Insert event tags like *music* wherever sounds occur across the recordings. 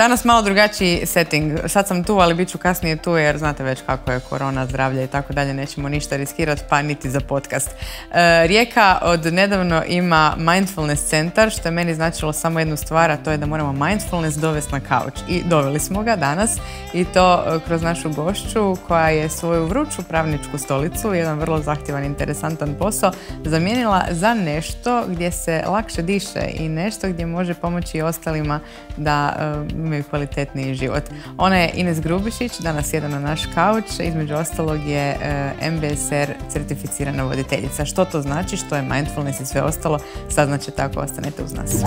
Danas malo drugačiji setting. Sad sam tu, ali bit ću kasnije tu jer znate već kako je korona, zdravlje i tako dalje. Nećemo ništa riskirati, pa niti za podcast. E, Rijeka od nedavno ima mindfulness centar, što je meni značilo samo jednu stvar, a to je da moramo mindfulness dovesti na kauč. I doveli smo ga danas i to e, kroz našu gošću koja je svoju vruću pravničku stolicu, jedan vrlo zahtjevan, interesantan posao, zamijenila za nešto gdje se lakše diše i nešto gdje može pomoći ostalima da e, imaju kvalitetniji život. Ona je Ines Grubišić, danas jedan na naš kauč, između ostalog je e, MBSR certificirana voditeljica. Što to znači, što je mindfulness i sve ostalo, znači tako, ostanete uz nas.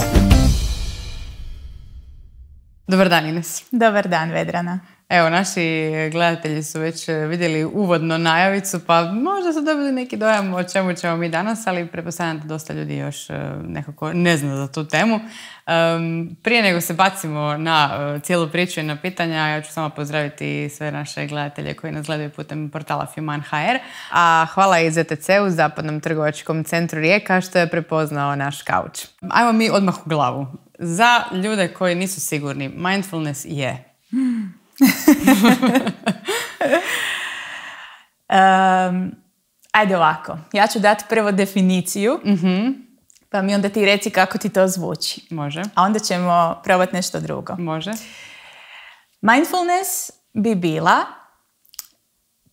Dobar dan Ines. Dobar dan Vedrana. Evo, naši gledatelji su već e, vidjeli uvodno najavicu, pa možda su dobili neki dojam o čemu ćemo mi danas, ali pretpostavljam da dosta ljudi još e, nekako ne zna za tu temu. prije nego se bacimo na e, cijelu priču i na pitanja, ja ću samo pozdraviti sve naše gledatelje koji nas gledaju putem portala HR a hvala i ZTC-u, Zapadnom trgovačkom centru Rijeka, što je prepoznao naš kauč. Ajmo mi odmah u glavu. Za ljude koji nisu sigurni, mindfulness je um, ajde ovako, ja ću dati prvo definiciju, mhm. pa mi onda ti reci kako ti to zvuči. Može. A onda ćemo probati nešto drugo. Može. Mindfulness bi bila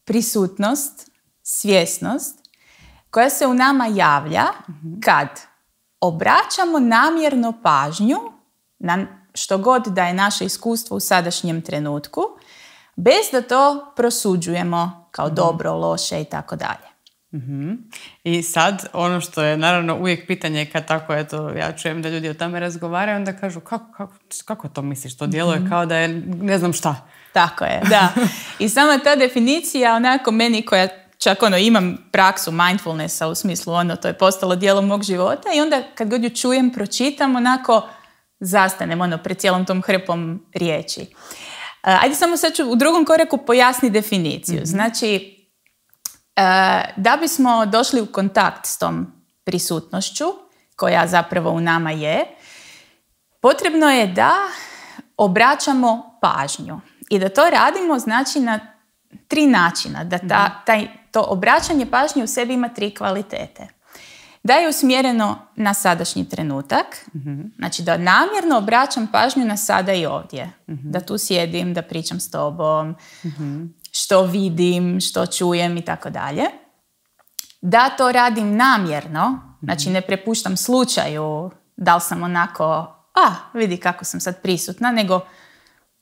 prisutnost, svjesnost koja se u nama javlja mhm. kad obraćamo namjerno pažnju na što god da je naše iskustvo u sadašnjem trenutku, bez da to prosuđujemo kao mhm. dobro, loše i tako dalje. Mhm. I sad, ono što je naravno uvijek pitanje kad tako, eto, ja čujem da ljudi o tome razgovaraju, onda kažu kako, kako, kako to misliš, to djeluje je mhm. kao da je ne znam šta. Tako je, da. I sama ta definicija onako meni koja čak ono imam praksu mindfulnessa u smislu ono to je postalo dijelom mog života i onda kad god ju čujem pročitam onako zastanem ono, pred cijelom tom hrpom riječi. E, ajde samo sad ću u drugom koraku pojasni definiciju. mm Znači, e, da bismo došli u kontakt s tom prisutnošću, koja zapravo u nama je, potrebno je da obraćamo pažnju. I da to radimo znači na tri načina. Da ta, mhm. taj, to obraćanje pažnje u sebi ima tri kvalitete da je usmjereno na sadašnji trenutak, mhm. znači da namjerno obraćam pažnju na sada i ovdje. Mhm. Da tu sjedim, da pričam s tobom, mhm. što vidim, što čujem i tako dalje. Da to radim namjerno, znači ne prepuštam slučaju da li sam onako, a vidi kako sam sad prisutna, nego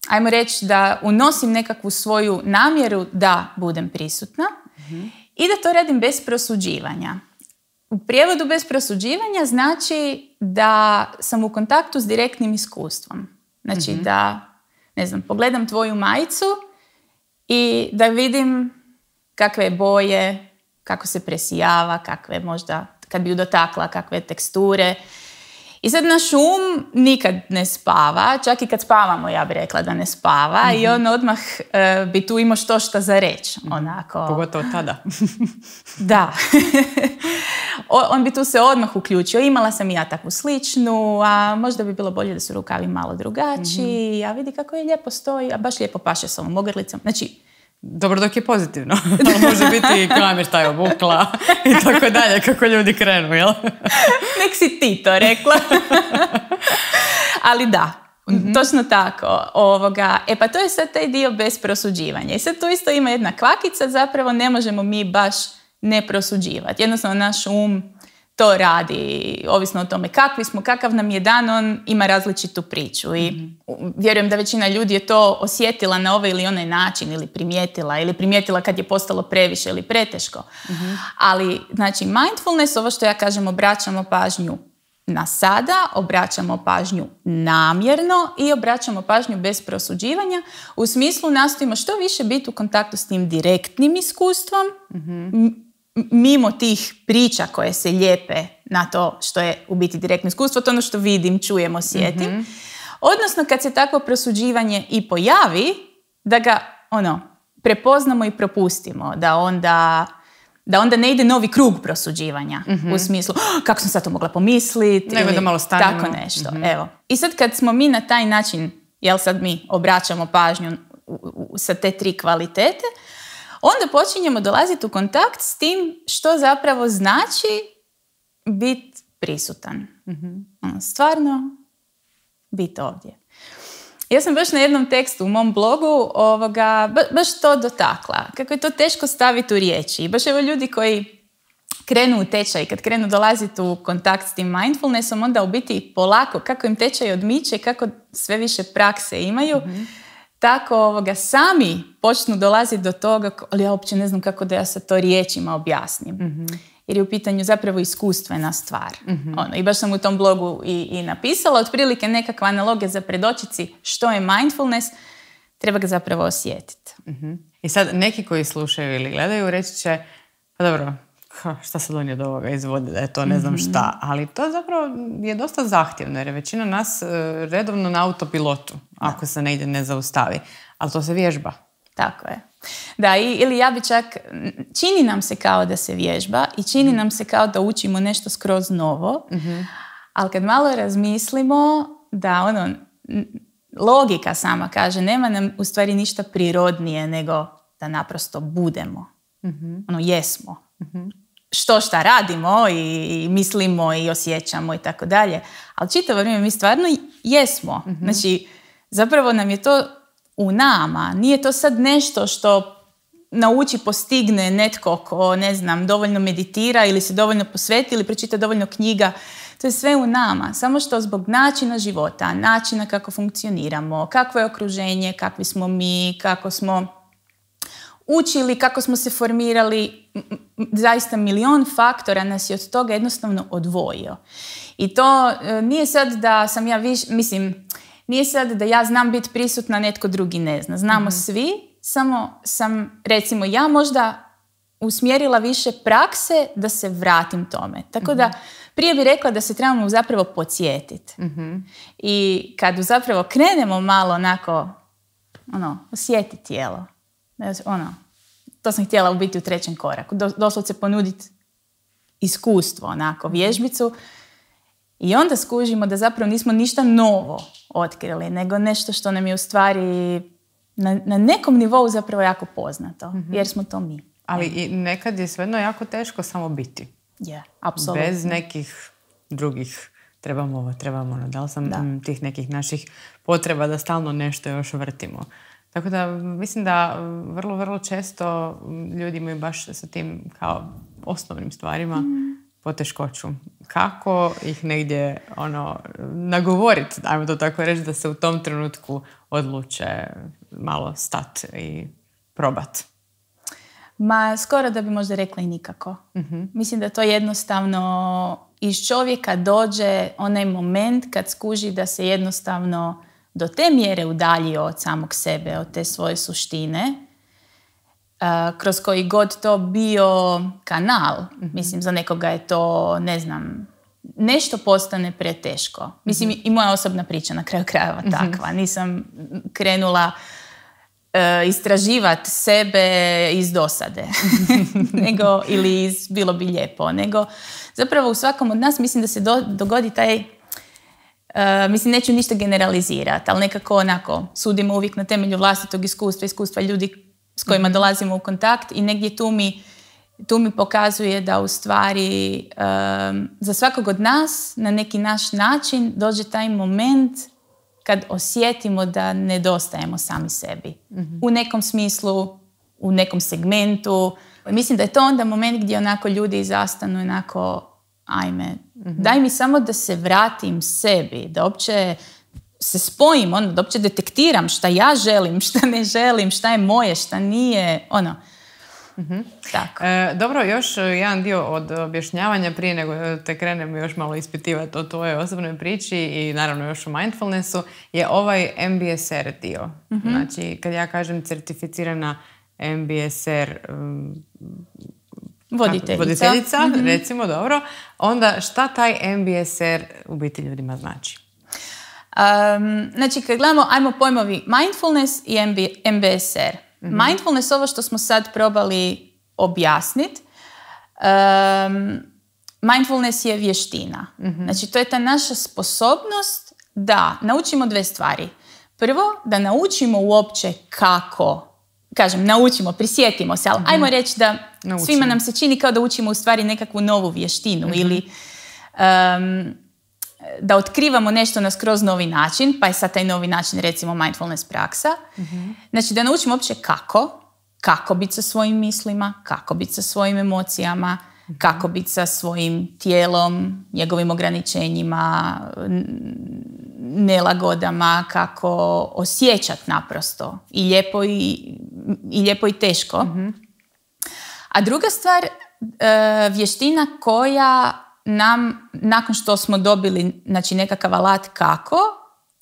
ajmo reći da unosim nekakvu svoju namjeru da budem prisutna i da to radim bez prosuđivanja. U prijevodu bez prosuđivanja znači da sam u kontaktu s direktnim iskustvom. Znači mhm. da, ne znam, pogledam tvoju majicu i da vidim kakve boje, kako se presijava, kakve možda, kad bi ju dotakla, kakve teksture. I sad naš um nikad ne spava, čak i kad spavamo ja bih rekla da ne spava i mhm. on odmah e, bi tu imao što šta za reći. Mhm. Onako. Pogotovo tada. da. *laughs* on bi tu se odmah uključio. Imala sam i ja takvu sličnu, a možda bi bilo bolje da su rukavi malo drugačiji. mm A vidi kako je lijepo stoji, a baš lijepo paše s ovom ogrlicom. Znači, dobro dok je pozitivno. *laughs* Može biti i kamer taj obukla i tako *laughs* dalje kako ljudi krenu, jel? Nek si ti to rekla. *laughs* Ali da, mm Točno tako. Ovoga. E pa to je sad taj dio bez prosuđivanja. I sad tu isto ima jedna kvakica, zapravo ne možemo mi baš ne prosuđivati. Jednostavno naš um to radi, ovisno o tome kakvi smo, kakav nam je dan, on ima različitu priču i mhm. vjerujem da većina ljudi je to osjetila na ovaj ili onaj način ili primijetila ili primijetila kad je postalo previše ili preteško. Mhm. Ali, znači, mindfulness, ovo što ja kažem, obraćamo pažnju na sada, obraćamo pažnju namjerno i obraćamo pažnju bez prosuđivanja. U smislu nastojimo što više biti u kontaktu s tim direktnim iskustvom, mhm mimo tih priča koje se lijepe na to što je u biti direktno iskustvo, to ono što vidim, čujem, osjetim. Mhm. Odnosno kad se takvo prosuđivanje i pojavi, da ga ono, prepoznamo i propustimo, da onda da onda ne ide novi krug prosuđivanja mhm. u smislu kako sam sad to mogla pomisliti Nego da malo tako nešto. Mhm. Evo. I sad kad smo mi na taj način, jel sad mi obraćamo pažnju sa te tri kvalitete, onda počinjemo dolaziti u kontakt s tim što zapravo znači biti prisutan. mm stvarno biti ovdje. Ja sam baš na jednom tekstu u mom blogu ovoga, baš to dotakla. Kako je to teško staviti u riječi. I baš evo ljudi koji krenu u tečaj, kad krenu dolaziti u kontakt s tim mindfulnessom, onda u biti polako, kako im tečaj odmiče, kako sve više prakse imaju, mhm tako ovoga, sami počnu dolaziti do toga, ali ja uopće ne znam kako da ja sa to riječima objasnim. Mhm. Jer je u pitanju zapravo iskustvena stvar. Mhm. Ono, I baš sam u tom blogu i, i napisala otprilike nekakva analogija za predočici što je mindfulness, treba ga zapravo osjetiti. Mhm. I sad neki koji slušaju ili gledaju reći će, pa dobro, ha, šta se donije do ovoga izvodi, da je to ne znam mhm. šta. Ali to zapravo je dosta zahtjevno, jer je većina nas e, redovno na autopilotu, ako se ide ne zaustavi. Ali to se vježba. Tako je. Da, ili ja bi čak, čini nam se kao da se vježba i čini mhm. nam se kao da učimo nešto skroz novo, mhm. ali kad malo razmislimo da ono, logika sama kaže, nema nam u stvari ništa prirodnije nego da naprosto budemo. Ono, jesmo što šta radimo i mislimo i osjećamo i tako dalje. Ali čitavo vrijeme mi stvarno jesmo. mm Znači, zapravo nam je to u nama. Nije to sad nešto što nauči, postigne netko ko, ne znam, dovoljno meditira ili se dovoljno posveti ili pročita dovoljno knjiga. To je sve u nama. Samo što zbog načina života, načina kako funkcioniramo, kakvo je okruženje, kakvi smo mi, kako smo učili, kako smo se formirali, zaista milion faktora nas je od toga jednostavno odvojio. I to e, nije sad da sam ja mislim, nije sad da ja znam biti prisutna, netko drugi ne zna. Znamo mhm. svi, samo sam, recimo ja možda usmjerila više prakse da se vratim tome. Tako da mhm. prije bi rekla da se trebamo zapravo podsjetiti. Mhm. I kad zapravo krenemo malo onako, ono, osjeti tijelo ono, to sam htjela biti u trećem koraku. Doslovce ponuditi iskustvo, onako, mhm. vježbicu. I onda skužimo da zapravo nismo ništa novo otkrili, nego nešto što nam je u stvari na, nekom nivou zapravo jako poznato, mm jer smo to mi. Ali i nekad je svejedno jako teško samo biti. Je, yeah, Bez nekih drugih trebamo ovo, trebamo ono, da sam da. tih nekih naših potreba da stalno nešto još vrtimo. Tako da mislim da mm, vrlo, vrlo često mm, ljudi imaju baš sa tim kao osnovnim stvarima mm. poteškoću. Kako ih negdje ono, nagovoriti, dajmo to tako reći, da se u tom trenutku odluče malo stat i probat? Ma skoro da bi možda rekla i nikako. Mhm. Mislim da to jednostavno iz čovjeka dođe onaj moment kad skuži da se jednostavno do te mjere udaljio od samog sebe, od te svoje suštine, uh, kroz koji god to bio kanal, mhm. mislim za nekoga je to, ne znam, nešto postane preteško. Mislim mhm. i moja osobna priča na kraju krajeva mhm. takva. Nisam krenula e, istraživati sebe iz dosade *laughs* nego, ili iz bilo bi lijepo, nego zapravo u svakom od nas mislim da se dogodi taj Eh, mislim, neću ništa generalizirati, ali nekako onako sudimo uvijek na temelju vlastitog iskustva, iskustva ljudi s kojima mhm. dolazimo u kontakt i negdje tu mi, tu mi pokazuje da u stvari za svakog od nas na neki naš način dođe taj moment kad osjetimo da nedostajemo sami sebi. Mhm. U nekom smislu, u nekom segmentu. Mislim da je to onda moment gdje onako ljudi zastanu onako ajme, Mhm. Daj mi samo da se vratim sebi, da opće se spojim, ono, da opće detektiram šta ja želim, *laughs* šta ne želim, šta je moje, šta nije, ono. Mhm. Tako. E, dobro, još e, jedan dio od objašnjavanja prije nego e, te krenem još malo ispitivati o tvojoj osobnoj priči i naravno još o mindfulnessu je ovaj MBSR dio. mm Znači, kad ja kažem certificirana MBSR Voditeljica. Voditeljica, mhm. recimo, dobro. Onda šta taj MBSR u biti ljudima znači? znači, kad gledamo, ajmo pojmovi mindfulness i MBSR. Mhm. Mindfulness, ovo što smo sad probali objasniti, mindfulness je vještina. Mhm. Znači, to je ta naša sposobnost da naučimo dve stvari. Prvo, da naučimo uopće kako kažem, naučimo, prisjetimo se, ali mhm. ajmo reći da svima nam se čini kao da učimo u stvari nekakvu novu vještinu mhm. ili da otkrivamo nešto na skroz novi način, pa je sad taj novi način recimo mindfulness praksa. Mhm. Znači da naučimo uopće kako, kako biti sa svojim mislima, kako biti sa svojim emocijama, kako mhm. biti sa svojim tijelom, njegovim ograničenjima, nelagodama, kako osjećat naprosto i lijepo i, i, i teško. Mhm. A druga stvar, e, vještina koja nam, nakon što smo dobili znači, nekakav alat kako,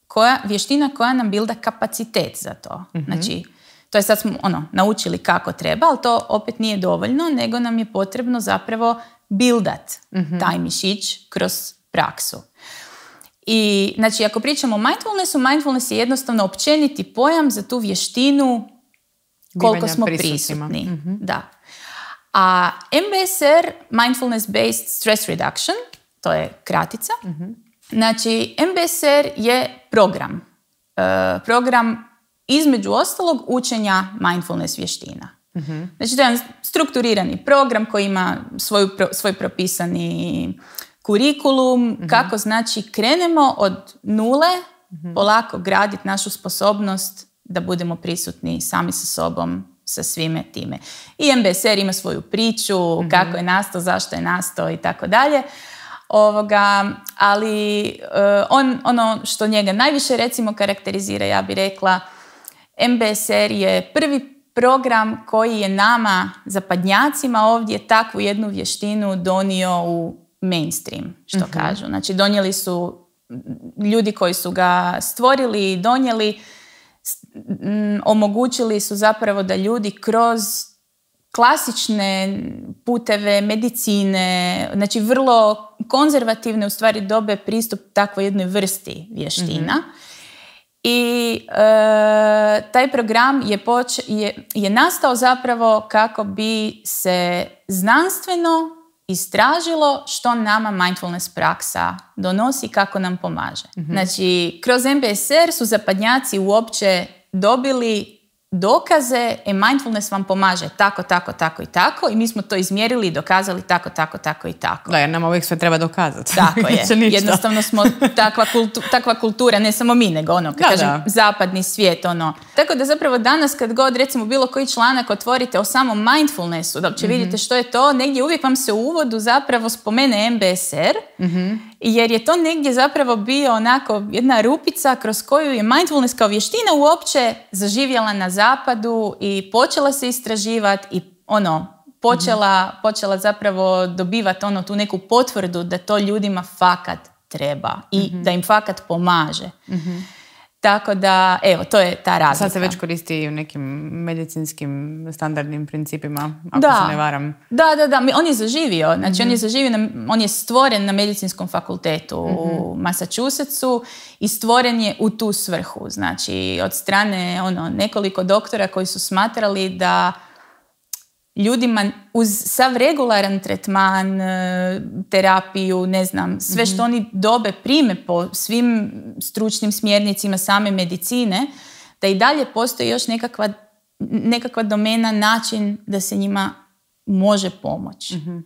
koja, vještina koja nam bilda kapacitet za to. Mhm. Znači, to je sad smo ono, naučili kako treba, ali to opet nije dovoljno, nego nam je potrebno zapravo bildat mm taj mišić kroz praksu. I znači ako pričamo o mindfulnessu, mindfulness je jednostavno općeniti pojam za tu vještinu koliko smo prisutni. Mhm. Da. A MBSR, Mindfulness Based Stress Reduction, to je kratica. mm Znači, MBSR je program. E, program između ostalog učenja mindfulness vještina. mm Znači to je jedan strukturirani program koji ima svoj propisani kurikulum, kako znači krenemo od nule polako graditi našu sposobnost da budemo prisutni sami sa sobom, sa svime time. I MBSR ima svoju priču, kako je nastao, zašto je nastao i tako dalje. Ovoga, ali e, on, ono što njega najviše recimo karakterizira, ja bih rekla, MBSR je prvi program koji je nama, zapadnjacima ovdje, takvu jednu vještinu donio u mainstream, što mhm. kažu. Znači, donijeli su ljudi koji su ga stvorili i donijeli, omogućili su zapravo da ljudi kroz klasične puteve, medicine, znači vrlo konzervativne u stvari dobe pristup takvoj jednoj vrsti vještina. Mhm i e, taj program je, poč, je, je nastao zapravo kako bi se znanstveno istražilo što nama mindfulness praksa donosi, kako nam pomaže. Mhm. Znači, kroz MBSR su zapadnjaci uopće dobili dokaze, e, mindfulness vam pomaže tako, tako, tako i tako i mi smo to izmjerili i dokazali tako, tako, tako i tako. Da, jer nam uvijek sve treba dokazati. Tako *laughs* je. Jednostavno smo takva, kultura, ne samo mi, nego ono, kad zapadni svijet, ono. Tako da zapravo danas kad god, recimo, bilo koji članak otvorite o samom mindfulnessu, da će mm-hmm. vidite što je to, negdje uvijek vam se u uvodu zapravo spomene MBSR mm jer je to negdje zapravo bio onako jedna rupica kroz koju je mindfulness kao vještina uopće zaživjela na zapadu i počela se istraživati i ono, počela, mhm. počela zapravo dobivati ono, tu neku potvrdu da to ljudima fakat treba i mhm. da im fakat pomaže. mm tako da, evo, to je ta razlika. Sad se već koristi i u nekim medicinskim standardnim principima, ako da. se ne varam. Da, da, da. On je zaživio. Znači, on je mhm. zaživio, on je stvoren na medicinskom fakultetu u mhm. Massachusettsu i stvoren je u tu svrhu. Znači, od strane ono, nekoliko doktora koji su smatrali da ljudima uz sav regularan tretman, e, terapiju, ne znam, sve što mhm. oni dobe prime po svim stručnim smjernicima same medicine, da i dalje postoji još nekakva, domena, način da se njima može pomoći. Mhm.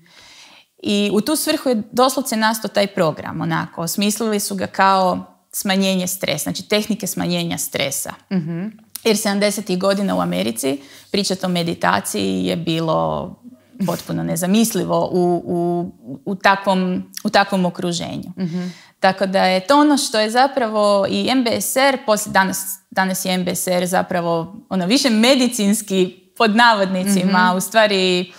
I u tu svrhu je doslovce nastao taj program, onako. Osmislili su ga kao smanjenje stresa, znači tehnike smanjenja stresa. Mhm jer 70. godina u Americi pričati o meditaciji je bilo potpuno nezamislivo u, u, u, takvom, u takvom okruženju. Mhm. Tako da je to ono što je zapravo i MBSR, poslije, danas, danas je MBSR zapravo ono više medicinski pod navodnicima, mm u stvari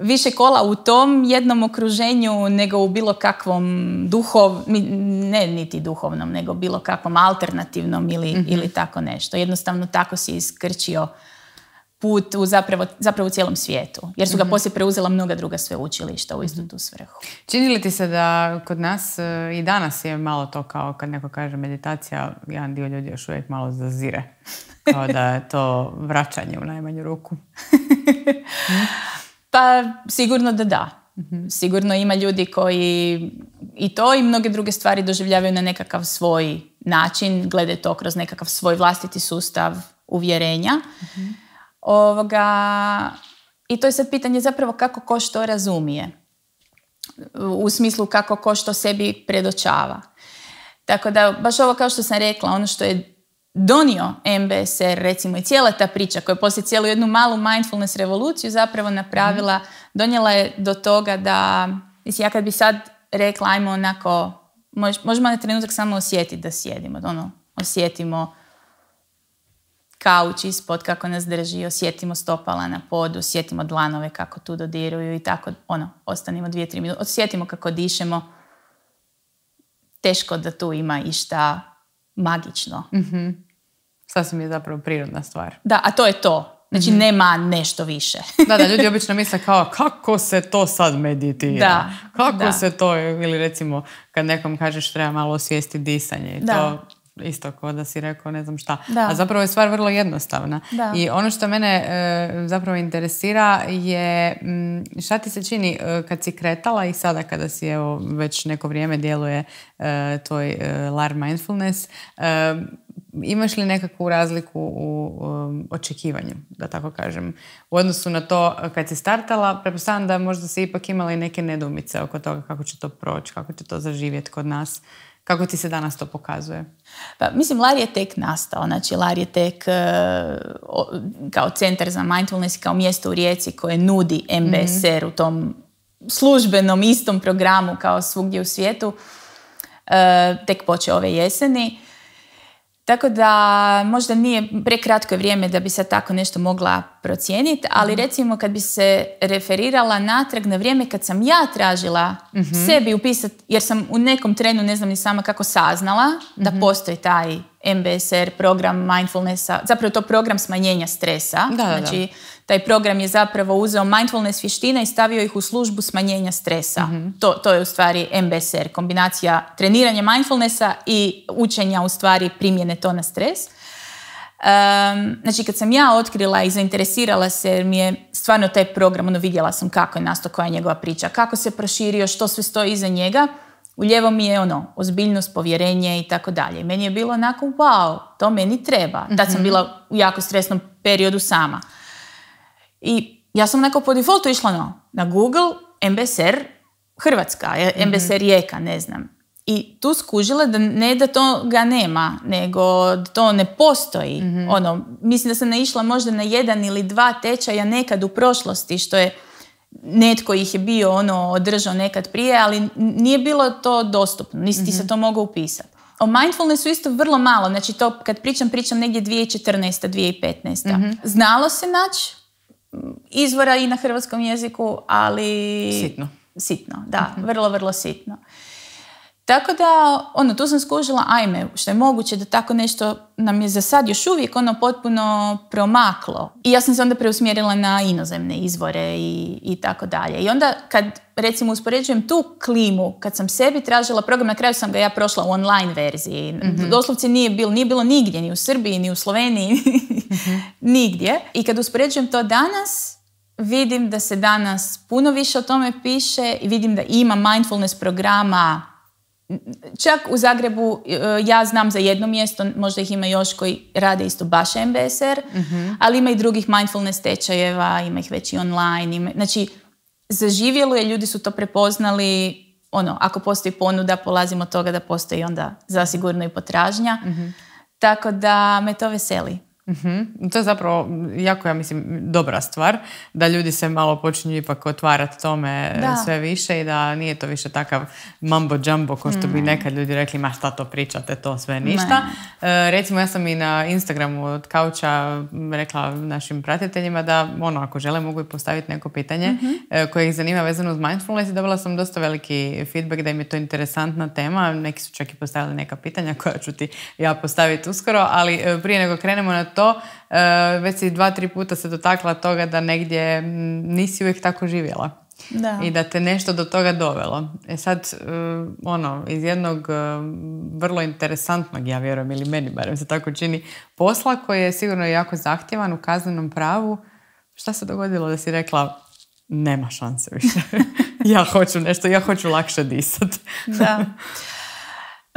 više kola u tom jednom okruženju nego u bilo kakvom duhovnom, ne niti duhovnom, nego bilo kakvom alternativnom ili, mhm. ili tako nešto. Jednostavno tako si iskrčio put zapravo, zapravo u cijelom svijetu. Jer su ga mm poslije preuzela mnoga druga sveučilišta u istu mhm. tu svrhu. Čini li ti se da kod nas e, i danas je malo to kao kad neko kaže meditacija, jedan dio ljudi još uvijek malo zazire. Kao da je to vraćanje u najmanju ruku. *laughs* Mhm. Pa sigurno da da. Sigurno ima ljudi koji i to i mnoge druge stvari doživljavaju na nekakav svoj način, glede to kroz nekakav svoj vlastiti sustav uvjerenja. Ovoga, I to je sad pitanje zapravo kako ko što razumije. U smislu kako ko što sebi predočava. Tako da, baš ovo kao što sam rekla, ono što je donio MBSR, recimo i cijela ta priča koja je poslije cijelu jednu malu mindfulness revoluciju zapravo napravila, mm. donijela je do toga da, mislim, ja kad bi sad rekla, ajmo onako, mož, možemo na trenutak samo osjetiti da sjedimo, ono, osjetimo kauč ispod kako nas drži, osjetimo stopala na podu, osjetimo dlanove kako tu dodiruju i tako, ono, ostanimo dvije, tri minute, osjetimo kako dišemo, teško da tu ima išta magično. Mhm sasvim je zapravo prirodna stvar. Da, a to je to. Znači, mhm. nema nešto više. da, da, ljudi *laughs* obično misle kao kako se to sad meditira? Da, kako da. se to, ili recimo kad nekom kažeš treba malo osvijesti disanje i da. to isto kao da si rekao ne znam šta. Da. A zapravo je stvar vrlo jednostavna. I ono što mene e, zapravo interesira je mm, šta ti se čini e, kad si kretala i sada kada si evo već neko vrijeme djeluje e, tvoj e, LAR mindfulness imaš li nekakvu razliku u um, očekivanju, da tako kažem, u odnosu na to kad si startala, prepostavljam da možda si ipak imala i neke nedumice oko toga kako će to proći, kako će to zaživjeti kod nas. Kako ti se danas to pokazuje? Pa, mislim, LAR je tek nastao. Znači, LAR je tek e, kao centar za mindfulness, kao mjesto u rijeci koje nudi MBSR u tom službenom istom programu kao svugdje u svijetu. E, tek poče ove jeseni. Tako da možda nije prekratko vrijeme da bi se tako nešto mogla procijeniti, ali mhm. recimo kad bi se referirala natrag na vrijeme kad sam ja tražila mhm. sebi upisati, jer sam u nekom trenu ne znam ni sama kako saznala da mhm. postoji taj MBSR program mindfulnessa, zapravo to program smanjenja stresa. Da, znači da taj program je zapravo uzeo mindfulness vještina i stavio ih u službu smanjenja stresa. Mhm. To, to je u stvari MBSR, kombinacija treniranja mindfulnessa i učenja u stvari primjene to na stres. Um, znači kad sam ja otkrila i zainteresirala se jer mi je stvarno taj program, ono vidjela sam kako je nastao, koja je njegova priča, kako se proširio, što sve stoji iza njega, u mi je ono, ozbiljnost, povjerenje i tako dalje. Meni je bilo onako, wow, to meni treba. Da sam mhm. bila u jako stresnom periodu sama. I ja sam neko po defaultu išla na, Google, MBSR Hrvatska, MBSR mhm. Rijeka, ne znam. I tu skužila da ne da to ga nema, nego da to ne postoji. Mhm. Ono, mislim da sam naišla možda na jedan ili dva tečaja nekad u prošlosti, što je netko ih je bio ono, održao nekad prije, ali nije bilo to dostupno, nisi se mhm. to mogao upisati. O mindfulnessu isto vrlo malo, znači to kad pričam, pričam negdje 2014. 2015. Mm-hmm. Znalo se naći izvora i na hrvatskom jeziku, ali... Sitno. Sitno, da. Vrlo, vrlo sitno. Tako da, ono, tu sam skužila, ajme, što je moguće da tako nešto nam je za sad još uvijek ono potpuno promaklo. I ja sam se onda preusmjerila na inozemne izvore i, i tako dalje. I onda kad, recimo, uspoređujem tu klimu, kad sam sebi tražila program, na kraju sam ga ja prošla u online verziji. mm nije bilo, nije bilo nigdje, ni u Srbiji, ni u Sloveniji, *laughs* mhm. nigdje. I kad uspoređujem to danas, vidim da se danas puno više o tome piše i vidim da ima mindfulness programa Čak u Zagrebu e, ja znam za jedno mjesto, možda ih ima još koji rade isto baš MBSR, mhm. ali ima i drugih mindfulness tečajeva, ima ih već i online. znači, zaživjelo je, ljudi su to prepoznali, ono, ako postoji ponuda, polazimo od toga da postoji onda zasigurno i potražnja. Mhm. Tako da me to veseli. Mhm. To je zapravo jako, ja mislim, dobra stvar da ljudi se malo počinju ipak otvarati tome da. sve više i da nije to više takav mambo jumbo ko što bi mhm. nekad ljudi rekli ma šta to pričate, to sve ništa. E, recimo ja sam i na Instagramu od Kauča rekla našim pratiteljima da ono ako žele mogu i postaviti neko pitanje mm koje ih zanima vezano uz mindfulness i dobila sam dosta veliki feedback da im je to interesantna tema. Neki su čak i postavili neka pitanja koja ću ti ja postaviti uskoro, ali e, prije nego krenemo na to to. E, već si dva, tri puta se dotakla toga da negdje nisi uvijek tako živjela. Da. I da te nešto do toga dovelo. E sad, e, ono, iz jednog e, vrlo interesantnog, ja vjerujem, ili meni barem se tako čini, posla koji je sigurno jako zahtjevan u kaznenom pravu, šta se dogodilo da si rekla nema šanse više. *laughs* ja hoću nešto, ja hoću lakše disati. da. *laughs*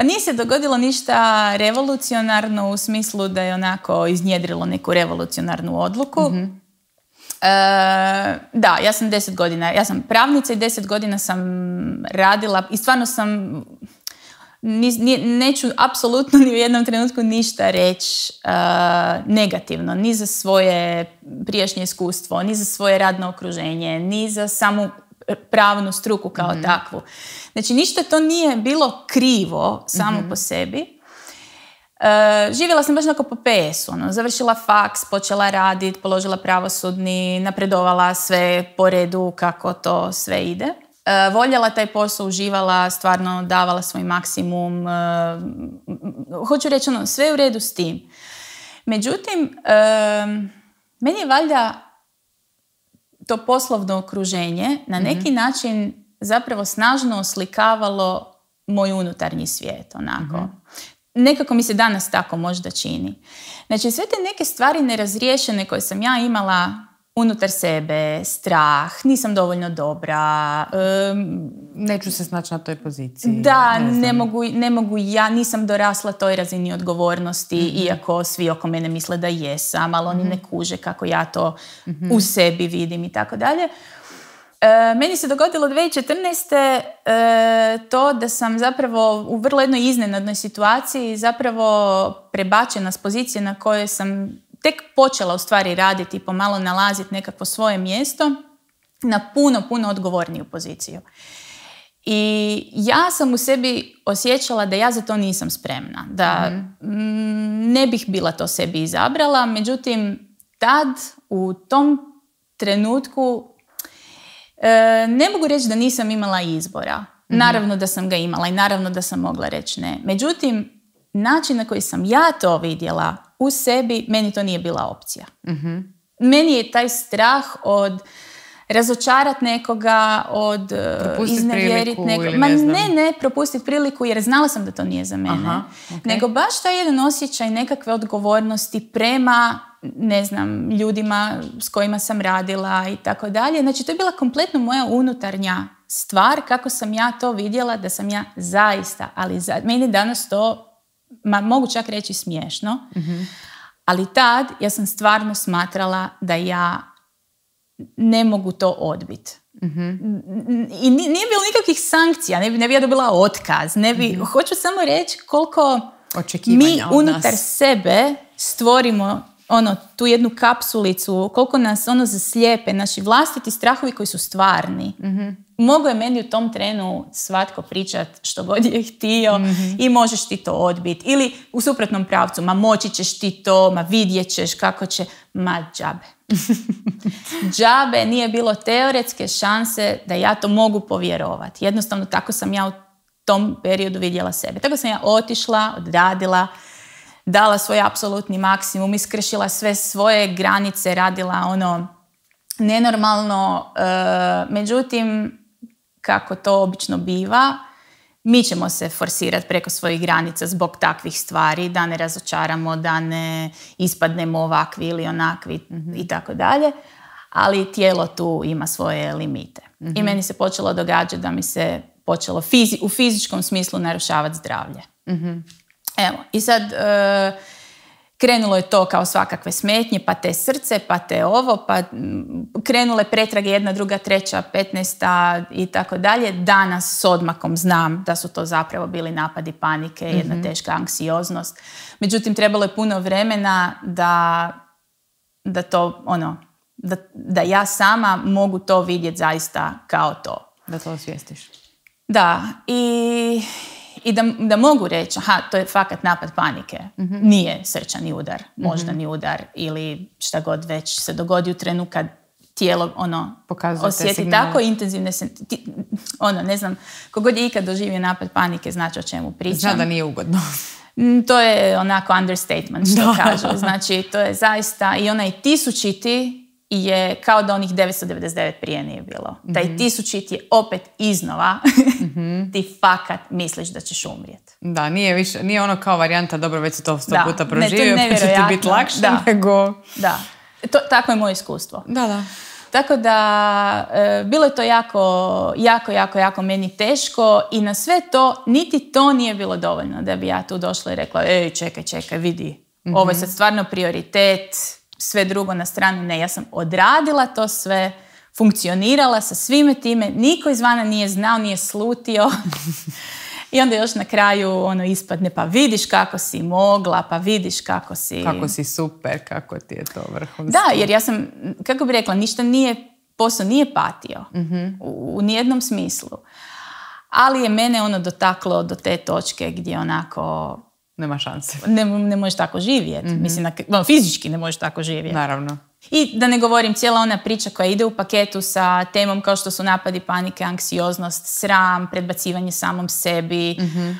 Pa nije se dogodilo ništa revolucionarno u smislu da je onako iznjedrilo neku revolucionarnu odluku. Mhm. E, da, ja sam deset godina, ja sam pravnica i deset godina sam radila i stvarno sam neću apsolutno ni u jednom trenutku ništa reći e, negativno, ni za svoje prijašnje iskustvo, ni za svoje radno okruženje, ni za samu pravnu struku kao mhm. takvu. Znači, ništa to nije bilo krivo samo mhm. po sebi. E, živjela sam baš onako po PS-u. Ono, završila faks, počela raditi, položila pravosudni, napredovala sve po redu kako to sve ide. E, voljela taj posao, uživala, stvarno davala svoj maksimum. E, hoću reći, ono, sve u redu s tim. Međutim, e, meni je valjda to poslovno okruženje na mhm. neki način zapravo snažno oslikavalo moj unutarnji svijet, onako. Mhm. Nekako mi se danas tako možda čini. Znači, sve te neke stvari nerazriješene koje sam ja imala unutar sebe, strah, nisam dovoljno dobra. Um, Neću se snaći na toj poziciji. Da, ne, mogu, ne mogu ja, nisam dorasla toj razini odgovornosti, mhm. iako svi oko mene misle da jesam, ali oni mhm. ne kuže kako ja to mhm. u sebi vidim i tako dalje. E, meni se dogodilo 2014. E, to da sam zapravo u vrlo jednoj iznenadnoj situaciji zapravo prebačena s pozicije na kojoj sam tek počela u stvari raditi i pomalo nalaziti nekako svoje mjesto na puno, puno odgovorniju poziciju. I ja sam u sebi osjećala da ja za to nisam spremna, da mm, ne bih bila to sebi izabrala, međutim tad u tom trenutku e, ne mogu reći da nisam imala izbora. Mhm. Naravno da sam ga imala i naravno da sam mogla reći ne. Međutim, način na koji sam ja to vidjela u sebi, meni to nije bila opcija. Mm-hmm. Meni je taj strah od razočarat nekoga, od e, iznevjerit nekoga. Ma ne, ne, ne propustiti priliku jer znala sam da to nije za mene. Nego baš taj jedan osjećaj nekakve odgovornosti prema ne znam, ljudima s kojima sam radila i tako dalje. Znači, to je bila kompletno moja unutarnja stvar kako sam ja to vidjela da sam ja zaista, ali za, meni danas to ma mogu čak reći smiješno, ali tad ja sam stvarno smatrala da ja ne mogu to odbiti. mm I nije bilo nikakvih sankcija, ne bi, ne bi ja dobila otkaz, ne bi, hoću samo reći koliko mi unutar sebe stvorimo ono, tu jednu kapsulicu, koliko nas ono zaslijepe, naši vlastiti strahovi koji su stvarni. mm Mogu je meni u tom trenu svatko pričat što god je htio mhm. i možeš ti to odbit. Ili u suprotnom pravcu, ma moći ćeš ti to, ma vidjet ćeš kako će, ma džabe. *laughs* džabe nije bilo teoretske šanse da ja to mogu povjerovati. Jednostavno tako sam ja u tom periodu vidjela sebe. Tako sam ja otišla, odradila, dala svoj apsolutni maksimum, iskršila sve svoje granice, radila ono nenormalno. Eh, međutim, kako to obično biva, mi ćemo se forsirati preko svojih granica zbog takvih stvari, da ne razočaramo, da ne ispadnemo ovakvi ili onakvi mhm. i tako dalje. Ali tijelo tu ima svoje limite. I mhm. meni se počelo događati da mi se počelo u fizičkom smislu narušavati zdravlje. Mhm. Evo, i sad... E, krenulo je to kao svakakve smetnje, pa te srce, pa te ovo, pa krenule pretrage jedna, druga, treća, petnesta i tako dalje. Danas s odmakom znam da su to zapravo bili napadi panike, jedna mhm. teška anksioznost. Međutim, trebalo je puno vremena da, da to, ono, da, da ja sama mogu to vidjeti zaista kao to. Da to osvijestiš. Da, i i da, da mogu reći, aha, to je fakat napad panike. Mhm. Nije srčani udar, mhm. Možda mm udar ili šta god već se dogodi u trenu kad tijelo ono, osjeti tako intenzivne ti, ono, ne znam, kogod je ikad doživio napad panike, znači o čemu pričam. Zna da nije ugodno. Mm, to je onako understatement što kažu. Znači, to je zaista i onaj tisućiti je kao da onih 999 prije nije bilo. Mm-hmm. Taj mhm. tisućit je opet iznova mm *laughs* ti fakat misliš da ćeš umrijeti. Da, nije više, nije ono kao varijanta dobro već si to sto puta proživio ne, pa će ti biti lakše da. nego... Da, to, tako je moje iskustvo. Da, da. Tako da, e, bilo je to jako, jako, jako, jako meni teško i na sve to, niti to nije bilo dovoljno da bi ja tu došla i rekla, ej, čekaj, čekaj, vidi, ovo je mhm. sad stvarno prioritet, sve drugo na stranu, ne, ja sam odradila to sve, funkcionirala sa svime time, niko izvana nije znao, nije slutio. *laughs* I onda još na kraju ono ispadne, pa vidiš kako si mogla, pa vidiš kako si... Kako si super, kako ti je to vrhunsko. Da, jer ja sam, kako bi rekla, ništa nije, posao nije patio mhm. u, u nijednom smislu. Ali je mene ono dotaklo do te točke gdje onako nema šanse. Ne, ne možeš tako živjeti. Mhm. Mislim, ono, fizički ne možeš tako živjeti. Naravno. I da ne govorim, cijela ona priča koja ide u paketu sa temom kao što su napadi panike, anksioznost, sram, predbacivanje samom sebi. Mhm.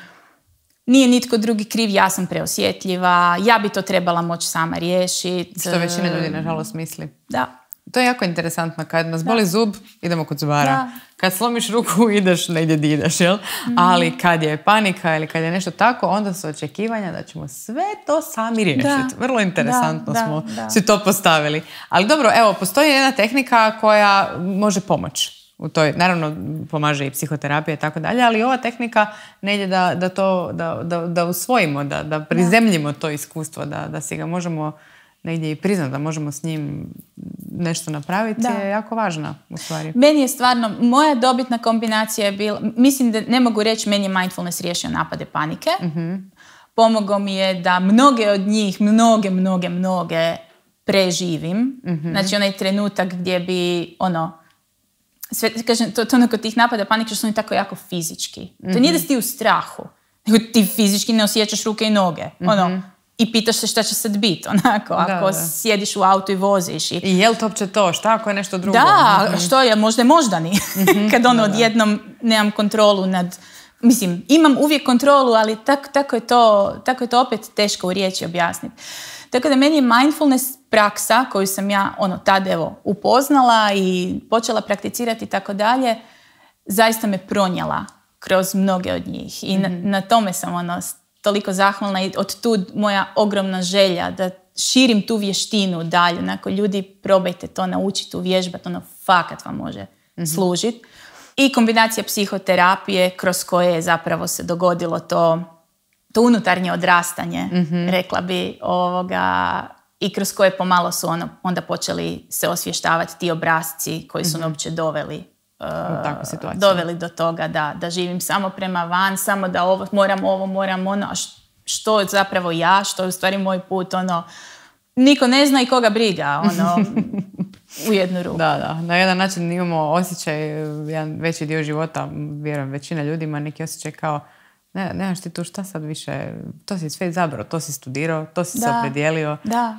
Nije nitko drugi kriv, ja sam preosjetljiva, ja bi to trebala moći sama riješiti. Što većina ljudi, nažalost, misli. Da. To je jako interesantno. Kad nas boli zub, idemo kod zubara. Kad slomiš ruku, *laughs* ideš negdje di ideš, jel? Mhm. Ali kad je panika ili kad je nešto tako, onda su očekivanja da ćemo sve to sami riješiti. Vrlo interesantno smo si to postavili. Ali dobro, evo, postoji jedna tehnika koja može pomoći. U toj, naravno, pomaže i psihoterapija i tako dalje, ali ova tehnika ne ide da, da to, da, usvojimo, da, da prizemljimo to iskustvo, da, da si ga možemo negdje i priznat da možemo s njim nešto napraviti da. je jako važna u stvari. Meni je stvarno, moja dobitna kombinacija je bila, mislim da ne mogu reći, meni je mindfulness riješio napade panike. uh Pomogao mi je da mnoge od njih, mnoge, mnoge, mnoge preživim. Mhm. Znači onaj trenutak gdje bi ono, sve, kažem, to, to kod tih napada panike što su oni tako jako fizički. To nije da mhm. si ti u strahu, ti fizički ne osjećaš ruke i noge. Ono, i pitaš se šta će sad biti, *laughs* onako, ako sjediš u auto i voziš. I... I je li to uopće to? Šta ako je nešto drugo? Da, mhm. što je, možda je moždani. Mhm. *laughs* Kad ono odjednom nemam kontrolu nad... Mislim, imam uvijek kontrolu, ali tak, tako, je to, tako je to opet teško u riječi objasniti. Tako da meni je mindfulness praksa koju sam ja ono tad evo upoznala i počela prakticirati i tako dalje, zaista me pronjela kroz mnoge od njih i na, mhm. tome sam ono toliko zahvalna i od tu moja ogromna želja da širim tu vještinu dalje. Onako, ljudi, probajte to naučiti, uvježbati, ono fakat vam može mhm. služiti. I kombinacija psihoterapije kroz koje je zapravo se dogodilo to, to unutarnje odrastanje, mhm. rekla bi, ovoga, i kroz koje pomalo su ono, onda počeli se osvještavati ti obrazci koji su mm-hmm. uopće doveli uh, doveli do toga da, da živim samo prema van, samo da ovo, moram ovo, moram ono, a što je zapravo ja, što je u stvari moj put, ono, niko ne zna i koga briga, ono, *laughs* u jednu ruku. Da, da. Na jedan način imamo osjećaj, jedan veći dio života, vjerujem, većina ljudi ima neki osjećaj kao ne, nemaš ti tu šta sad više, to si sve izabrao, to si studirao, to si se opredijelio,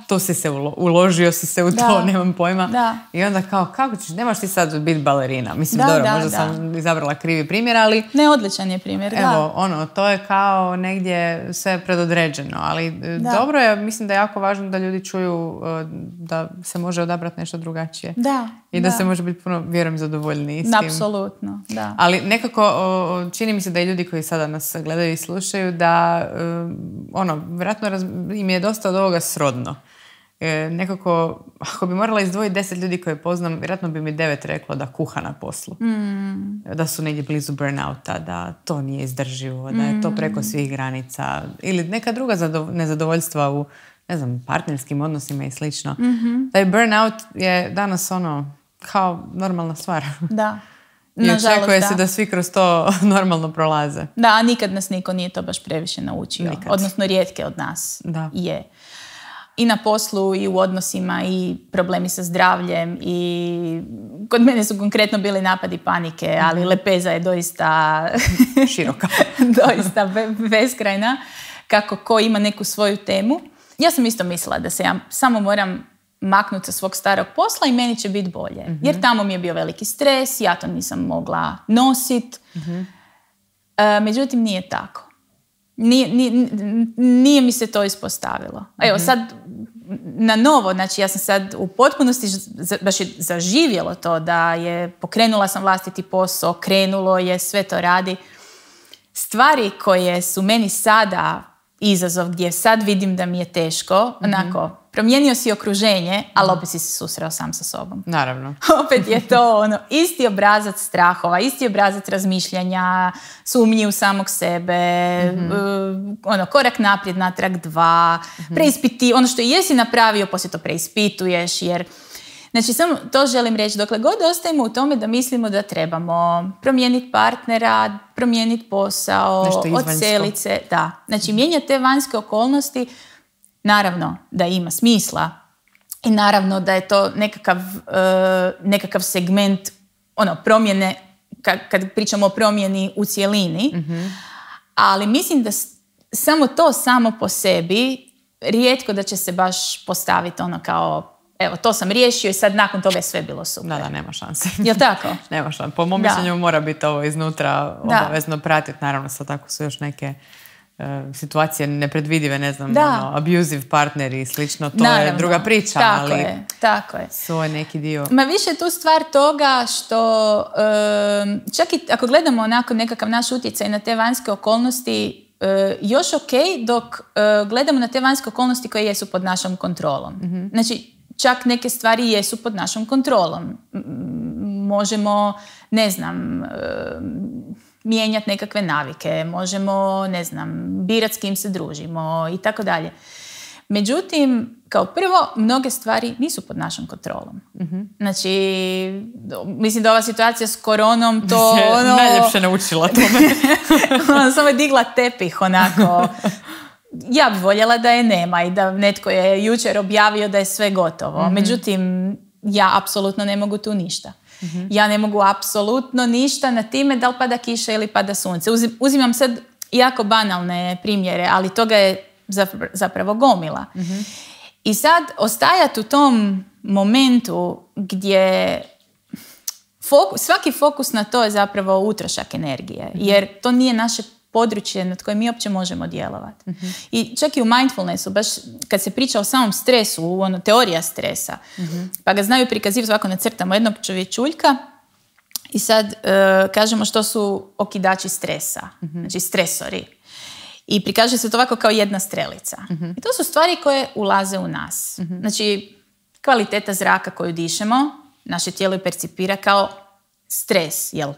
to si se uložio si se u da, to, nemam pojma. Da. I onda kao, kako ćeš, nemaš ti sad biti balerina. Mislim, da, dobro, možda sam izabrala krivi primjer, ali... Ne, odličan je primjer, Evo, ono, to je kao negdje sve predodređeno, ali e, dobro je, mislim da je jako važno da ljudi čuju e, da se može odabrati nešto drugačije. Da. I da, se može biti puno, vjerujem, zadovoljniji s tim. Apsolutno, da. Ali nekako čini mi se da i ljudi koji sada nas gledaju i slušaju da ono, vjerojatno im je dosta od ovoga srodno. E, nekako, ako bi morala izdvojiti deset ljudi koje poznam, vjerojatno bi mi devet reklo da kuha na poslu. Mm. Da su negdje blizu burnouta, da to nije izdrživo, da je to preko mm. svih granica. Ili neka druga nezadovoljstva u, ne znam, partnerskim odnosima i slično. Mm-hmm. Da je burnout je danas ono kao normalna stvar. Da. *laughs* I očekuje se da svi kroz to *laughs* normalno prolaze. Da, a nikad nas niko nije to baš previše naučio. Odnosno, rijetke od nas da. je. I na poslu, i u odnosima, i problemi sa zdravljem, i kod mene su konkretno bili napadi panike, mhm. ali lepeza je doista... *laughs* Široka. *laughs* doista beskrajna, kako ko ima neku svoju temu. Ja sam isto mislila da se ja samo moram maknuti sa svog starog posla i meni će biti bolje. Mhm. Jer tamo mi je bio veliki stres, ja to nisam mogla nositi. mm e, međutim, nije tako. Nije, nije, mi se to ispostavilo. Evo mhm. sad, na novo, znači ja sam sad u potpunosti baš je zaživjelo to da je pokrenula sam vlastiti posao, krenulo je, sve to radi. Stvari koje su meni sada izazov gdje sad vidim da mi je teško, mhm. onako, promijenio si okruženje, ali opet si se susreo sam sa sobom. *laughs* Naravno. *laughs* opet je to ono, isti obrazac strahova, isti obrazac razmišljanja, sumnji u samog sebe, mhm. e, ono, korak naprijed, natrag dva, mhm. preispiti, ono što jesi napravio, poslije to preispituješ, jer Znači, samo to želim reći. Dokle god ostajemo u tome da mislimo da trebamo promijeniti partnera, promijeniti posao, odseliti se. Da. Znači, mijenjati te vanjske okolnosti, naravno da ima smisla. I naravno da je to nekakav, eh, segment ono, promjene, kad, pričamo o promjeni u cjelini. Mhm. Ali mislim da samo to samo po sebi rijetko da će se baš postaviti ono kao evo, to sam riješio i sad nakon toga je sve bilo super. Da, da, nema šanse. *laughs* Je tako? *laughs* nema šanse. Po mom mišljenju mora biti ovo iznutra obavezno pratiti. Naravno, sad tako su još neke e, situacije nepredvidive, ne znam, ono, abusive partneri i slično, to je druga priča, ali je, tako je. Su neki dio. Ma više tu stvar toga što čak i ako gledamo onako nekakav naš utjecaj na te vanjske okolnosti, e, još ok dok e, gledamo na te vanjske okolnosti koje jesu pod našom kontrolom. Mhm. Znači, čak neke stvari jesu pod našom kontrolom. Možemo, ne znam, e, mijenjati nekakve navike, možemo, ne znam, birati s kim se družimo i tako dalje. Međutim, kao prvo, mnoge stvari nisu pod našom kontrolom. mm Znači, mislim da ova situacija s koronom *laughs* to... Se ono... Najljepše naučila tome. *laughs* Ono, samo je digla tepih onako *laughs* ja bi voljela da je nema i da netko je jučer objavio da je sve gotovo. Mhm. Međutim, ja apsolutno ne mogu tu ništa. Mhm. Ja ne mogu apsolutno ništa na time da li pada kiša ili pada sunce. Uzim, uzimam sad jako banalne primjere, ali toga je zapravo gomila. Mhm. I sad ostajati u tom momentu gdje fokus, svaki fokus na to je zapravo utrošak energije. Jer to nije naše područje nad kojim mi uopće možemo djelovati. I čak i u mindfulnessu, baš kad se priča o samom stresu, u ono, teorija stresa, pa ga znaju prikazivati, ovako nacrtamo jednog čovječuljka, i sad e, kažemo što su okidači stresa, znači stresori. I prikaže se to ovako kao jedna strelica. I to su stvari koje ulaze u nas. mm Znači, kvaliteta zraka koju dišemo, naše tijelo je percipira kao stres, jel?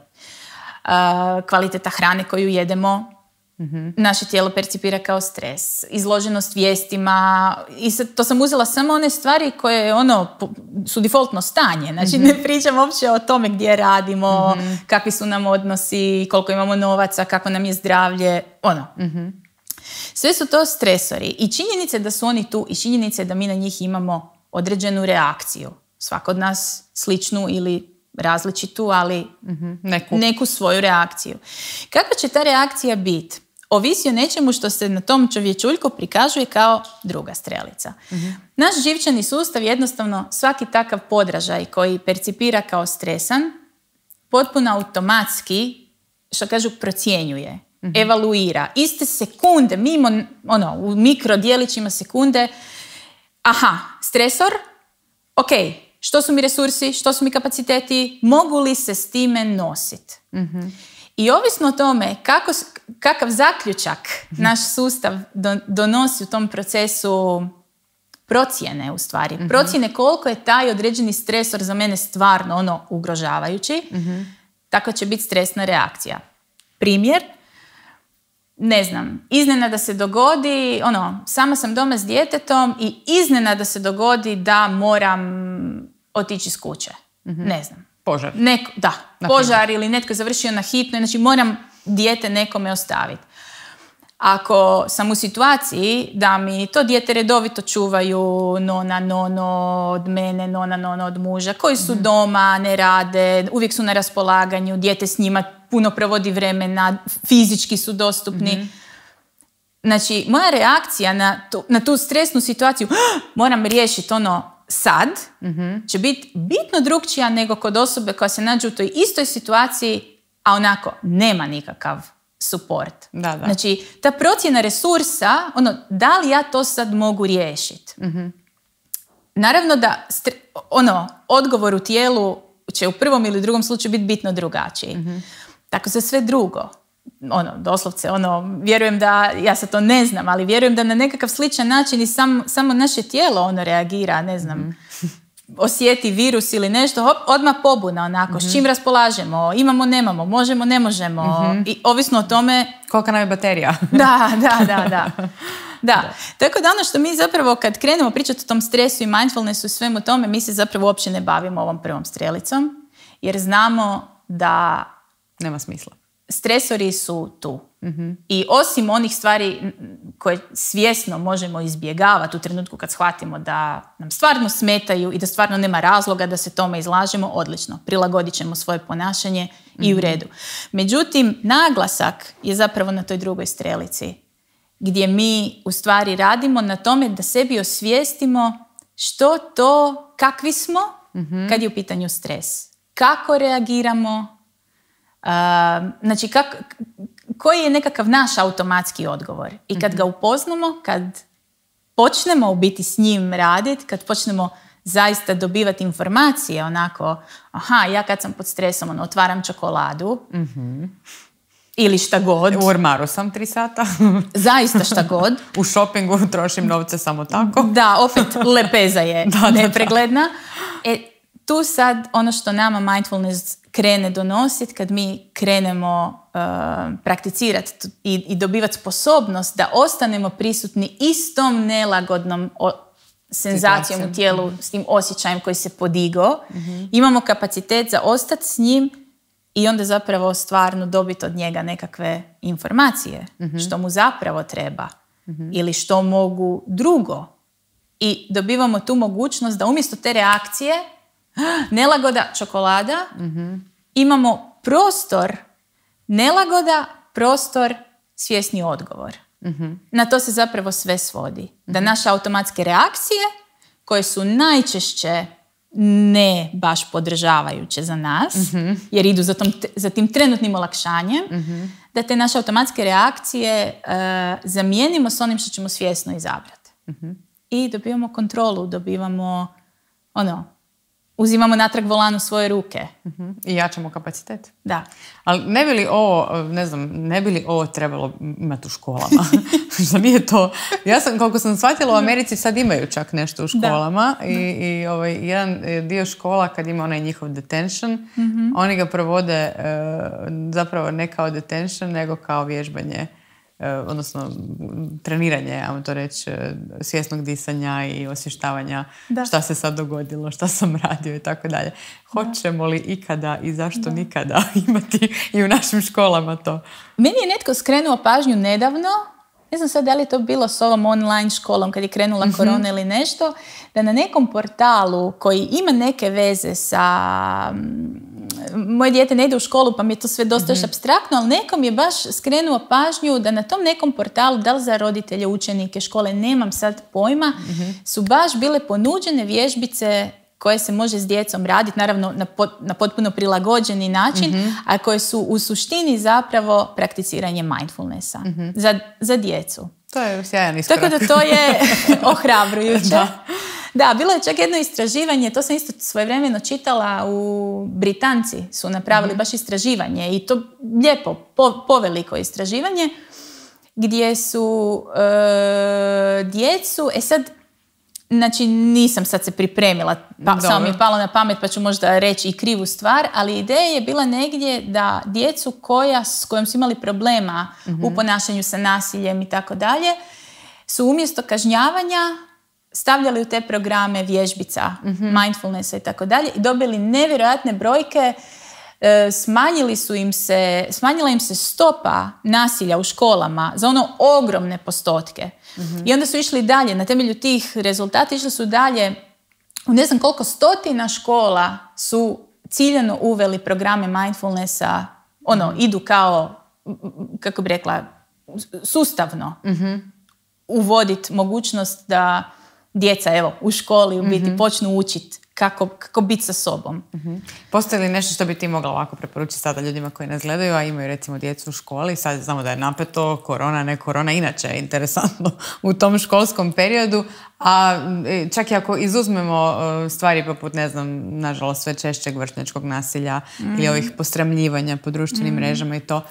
kvaliteta hrane koju jedemo, mhm. Naše tijelo percipira kao stres, izloženost vijestima i to sam uzela samo one stvari koje ono, su defaultno stanje. Znači mhm. ne pričam uopće o tome gdje radimo, mhm. kakvi su nam odnosi, koliko imamo novaca, kako nam je zdravlje, ono. Sve su to stresori i činjenice da su oni tu i činjenice da mi na njih imamo određenu reakciju. Svako od nas sličnu ili različitu, ali mhm, neku. neku svoju reakciju. Kakva će ta reakcija biti? Ovisi o nečemu što se na tom čovječuljku prikazuje kao druga strelica. Mhm. Naš živčani sustav jednostavno svaki takav podražaj koji percipira kao stresan, potpuno automatski, što kažu, procjenjuje, mhm. evaluira. Iste sekunde, mimo, ono, u mikrodjelićima sekunde, aha, stresor, ok, što su mi resursi, što su mi kapaciteti, mogu li se s time nositi. Mhm. I ovisno o tome kakav zaključak mhm. naš sustav donosi u tom procesu procjene u stvari. mm Procjene koliko je taj određeni stresor za mene stvarno ono ugrožavajući, mhm. takva će biti stresna reakcija. Primjer, ne znam, iznenada se dogodi, ono, sama sam doma s djetetom i iznenada se dogodi da moram otići iz kuće. Mhm. Ne znam. Požar. Neko, da, na požar ili netko je završio na hitnoj, znači moram dijete nekome ostaviti. Ako sam u situaciji da mi to dijete redovito čuvaju nona, nono od mene, nona, nono od muža, koji su mhm. doma, ne rade, uvijek su na raspolaganju, dijete s njima puno provodi vremena, fizički su dostupni. Mhm. Znači, moja reakcija na tu, na tu stresnu situaciju, ah, moram riješiti ono sad, mhm. će biti bitno drukčija nego kod osobe koja se nađe u toj istoj situaciji, a onako nema nikakav support. Da, da. Znači, ta procjena resursa, ono, da li ja to sad mogu riješiti? Mhm. Naravno da ono, odgovor u tijelu će u prvom ili drugom slučaju biti bitno drugačiji. mm Tako za sve drugo. Ono, doslovce, ono, vjerujem da, ja sad to ne znam, ali vjerujem da na nekakav sličan način i samo naše tijelo ono reagira, ne znam, mhm osjeti virus ili nešto, hop, odmah pobuna onako, s mhm. čim raspolažemo, imamo, nemamo, možemo, ne možemo, mhm. i ovisno o tome... Kolika nam je baterija. *laughs* da, da, da, *laughs* da. Da. da. Tako da ono što mi zapravo kad krenemo pričati o tom stresu i mindfulnessu i svemu tome, mi se zapravo uopće ne bavimo ovom prvom strelicom, jer znamo da... Nema smisla stresori su tu. I osim onih stvari koje svjesno možemo izbjegavati u trenutku kad shvatimo da nam stvarno smetaju i da stvarno nema razloga da se tome izlažemo, odlično. Prilagodit ćemo svoje ponašanje i u mhm. redu. Međutim, naglasak je zapravo na toj drugoj strelici gdje mi u stvari radimo na tome da sebi osvijestimo što to, kakvi smo mhm. kad je u pitanju stres. Kako reagiramo, Ehm, znači, kak, koji je nekakav naš automatski odgovor? I kad ga mhm. upoznamo, kad počnemo u biti s njim raditi, kad počnemo zaista dobivati informacije onako, aha, ja kad sam pod stresom, ono, otvaram čokoladu mm ili šta god. U ormaru sam tri sata. *laughs* zaista šta god. u shoppingu trošim novce samo tako. da, opet lepeza je *laughs* da, da, nepregledna. E, tu sad ono što nama mindfulness krene donositi, kad mi krenemo e, prakticirati i, i dobivati sposobnost da ostanemo prisutni istom nelagodnom senzacijom u tijelu, mhm. s tim osjećajem koji se podigao, mhm. imamo kapacitet za ostati s njim i onda zapravo stvarno dobiti od njega nekakve informacije mhm. što mu zapravo treba ili što mogu drugo. I dobivamo tu mogućnost da umjesto te reakcije *gasps* nelagoda čokolada, imamo prostor nelagoda, prostor svjesni odgovor. Mhm. Na to se zapravo sve svodi. Da mhm. naše automatske reakcije, koje su najčešće ne baš podržavajuće za nas, mhm. jer idu za, tim trenutnim olakšanjem, da te naše automatske reakcije e, zamijenimo s onim što ćemo svjesno izabrati. I dobivamo kontrolu, dobivamo ono, uzimamo natrag volan u svoje ruke. Mhm. I jačamo kapacitet. Da. Ali ne bi li ovo, ne znam, ne bi li ovo trebalo imati u školama? *laughs* Što je to? Ja sam, koliko sam shvatila, u Americi sad imaju čak nešto u školama. I, i ovaj, jedan dio škola kad ima onaj njihov detention, mhm. oni ga provode eh, zapravo ne kao detention, nego kao vježbanje Eh, odnosno treniranje, ajmo to reći, eh, svjesnog disanja i osještavanja, da. šta se sad dogodilo, šta sam *laughs* radio i tako dalje. Hoćemo li ikada i zašto nikada *laughs* imati i u našim školama to? Meni je netko skrenuo pažnju nedavno, ne znam sad da li je to bilo s ovom online školom kad je krenula mm korona ili nešto, da na nekom portalu koji ima neke veze sa mm, moje dijete ne ide u školu pa mi je to sve dosta još mhm. abstraktno, ali nekom je baš skrenuo pažnju da na tom nekom portalu, da li za roditelje, učenike, škole, nemam sad pojma, mhm. su baš bile ponuđene vježbice koje se može s djecom raditi, naravno na, potpuno prilagođeni način, mhm. a koje su u suštini zapravo prakticiranje mindfulnessa za, djecu. To je sjajan iskorak. Tako da to je *laughs* ohrabrujuće. Da, bilo je čak jedno istraživanje, to sam isto svojevremeno čitala u Britanci su napravili mhm. baš istraživanje i to lijepo, poveliko istraživanje gdje su e, djecu, e sad Znači, nisam sad se pripremila, pa, samo mi je palo na pamet pa ću možda reći i krivu stvar, ali ideja je bila negdje da djecu koja, s kojom su imali problema u mhm. ponašanju sa nasiljem i tako dalje, su umjesto kažnjavanja stavljali u te programe vježbica, mm mindfulnessa i tako dalje i dobili nevjerojatne brojke e, smanjili su im se, smanjila im se stopa nasilja u školama za ono ogromne postotke. Mhm. I onda su išli dalje, na temelju tih rezultata išli su dalje u ne znam koliko stotina škola su ciljano uveli programe mindfulnessa, ono, mhm. idu kao, kako bi rekla, sustavno mhm. uvoditi mogućnost da djeca evo u školi u biti mm-hmm. počnu učiti kako, kako biti sa sobom. Mm-hmm. Postoji li nešto što bi ti mogla ovako preporučiti sada ljudima koji nas gledaju, a imaju recimo djecu u školi, sad znamo da je napeto, korona, ne korona, inače je interesantno u tom školskom periodu, a e, čak i ako izuzmemo e, stvari poput, ne znam, nažalost sve češćeg vršnjačkog nasilja mm ili mhm. ovih postramljivanja po društvenim mhm. mrežama i to,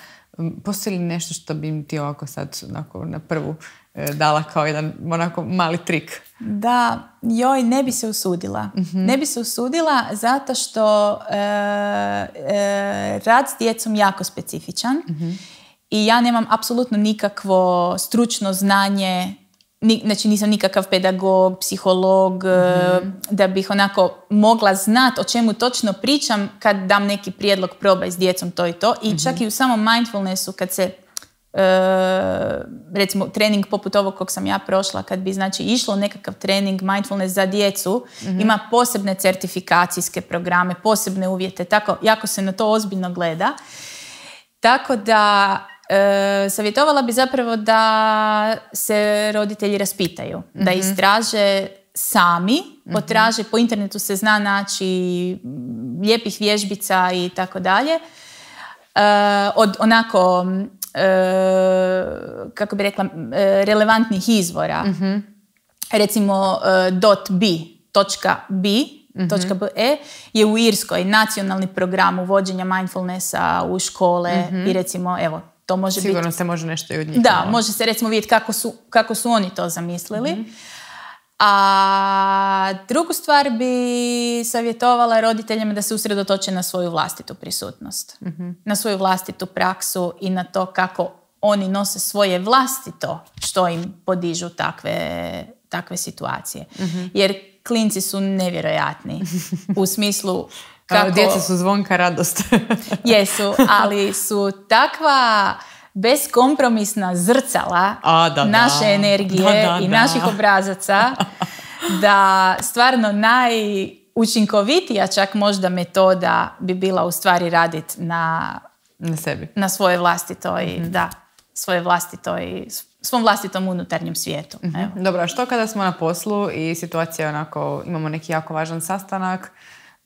postoji li nešto što bi ti ovako sad onako, na prvu E, dala kao jedan onako mali trik. Da, joj, ne bi se usudila. Mhm. Ne bi se usudila zato što e, e, rad s djecom jako specifičan mhm. i ja nemam apsolutno nikakvo stručno znanje znači nisam nikakav pedagog, psiholog, e, mhm. da bih onako mogla znat o čemu točno pričam kad dam neki prijedlog proba s djecom to i to. I čak i u samom mindfulnessu kad se Eh, recimo trening poput ovog kog sam ja prošla kad bi znači išlo nekakav trening mindfulness za djecu mhm. ima posebne certifikacijske programe posebne uvjete tako jako se na to ozbiljno gleda tako da eh, savjetovala bi zapravo da se roditelji raspitaju da mhm. istraže sami mhm. potraže po internetu se zna naći lijepih vježbica i tako dalje eh, od onako E, kako bi rekla, e, relevantnih izvora. mm Recimo .b.b e, mhm. je u Irskoj nacionalni program uvođenja mindfulnessa u škole mhm. i recimo evo to može Sigurno se može nešto i od njih. Da, može se recimo vidjeti kako su, oni to zamislili. Mhm. A drugu stvar bi savjetovala roditeljima da se usredotoče na svoju vlastitu prisutnost, mhm. na svoju vlastitu praksu i na to kako oni nose svoje vlastito što im podižu takve, situacije. Mhm. Jer klinci su nevjerojatni u smislu *laughs* kako... Djeca su zvonka radost. jesu, ali su takva beskompromisna zrcala naše energije i naših obrazaca *laughs* da stvarno najučinkovitija čak možda metoda bi bila u stvari raditi na, na na svoje vlastitoj mm-hmm. da svoje vlastitoj svom vlastitom unutarnjem svijetu. Mhm. Evo. Dobro, a što kada smo na poslu i situacija onako, imamo neki jako važan sastanak,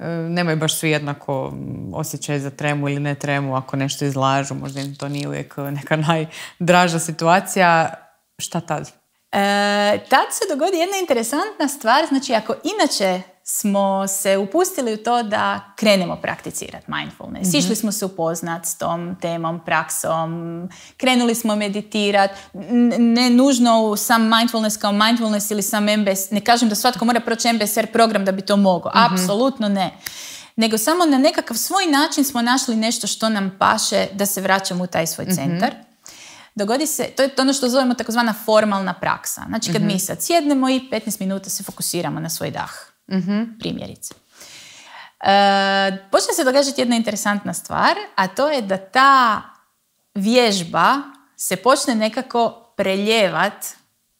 E, nemaju baš svi jednako osjećaj za tremu ili ne tremu ako nešto izlažu, možda im to nije uvijek e, neka *laughs* najdraža situacija. Šta tad? E, tad se dogodi jedna interesantna stvar, znači ako inače smo se upustili u to da krenemo prakticirati mindfulness. Mhm. Išli smo se upoznat s tom temom, praksom, krenuli smo meditirati. Ne nužno u sam mindfulness kao mindfulness ili sam MBS. Ne kažem da svatko mora proći MBSR program da bi to mogao. Mhm. Apsolutno ne. Nego samo na nekakav svoj način smo našli nešto što nam paše da se vraćamo u taj svoj mhm. centar. dogodi se, to je ono što zovemo takozvana formalna praksa. Znači kad mm mi sad sjednemo i 15 minuta se fokusiramo na svoj dah. Mm-hmm. Primjerice. E, počne se događati jedna interesantna stvar, a to je da ta vježba se počne nekako preljevat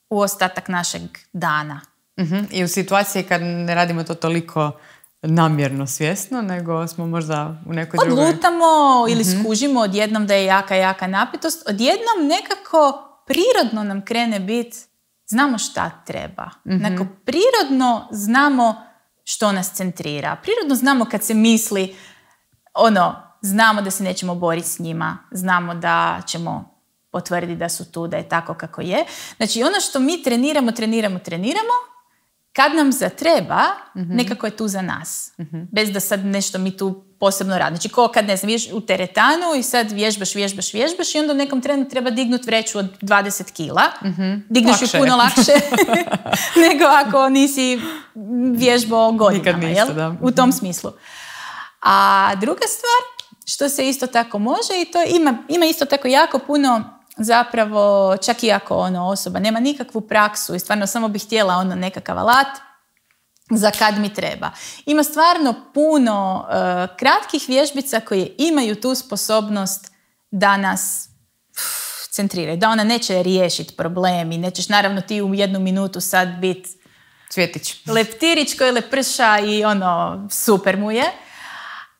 u ostatak našeg dana. mm I u situaciji kad ne radimo to toliko namjerno svjesno, nego smo možda u nekoj drugoj... Odlutamo ili mm-hmm. skužimo odjednom da je jaka, jaka napetost. Odjednom nekako prirodno nam krene biti znamo šta treba. Mhm. prirodno znamo što nas centrira. Prirodno znamo kad se misli, ono, znamo da se nećemo boriti s njima, znamo da ćemo potvrditi da su tu, da je tako kako je. Znači ono što mi treniramo, treniramo, treniramo, kad nam zatreba, mhm. nekako je tu za nas. Mhm. Bez da sad nešto mi tu posebno radi. Znači, ko kad, ne znam, u teretanu i sad vježbaš, vježbaš, vježbaš i onda u nekom trenu treba dignuti vreću od 20 kila. mm Digneš ju puno lakše *laughs* nego ako nisi vježbao godinama. Nikad Da. U tom mhm. smislu. A druga stvar, što se isto tako može i to ima, ima isto tako jako puno zapravo čak i ako ono osoba nema nikakvu praksu i stvarno samo bi htjela ono nekakav alat za kad mi treba. Ima stvarno puno e, kratkih vježbica koje imaju tu sposobnost da nas centriraju, da ona neće riješiti problem i nećeš naravno ti u jednu minutu sad biti Cvjetić. Leptirić koji leprša i ono, super mu je.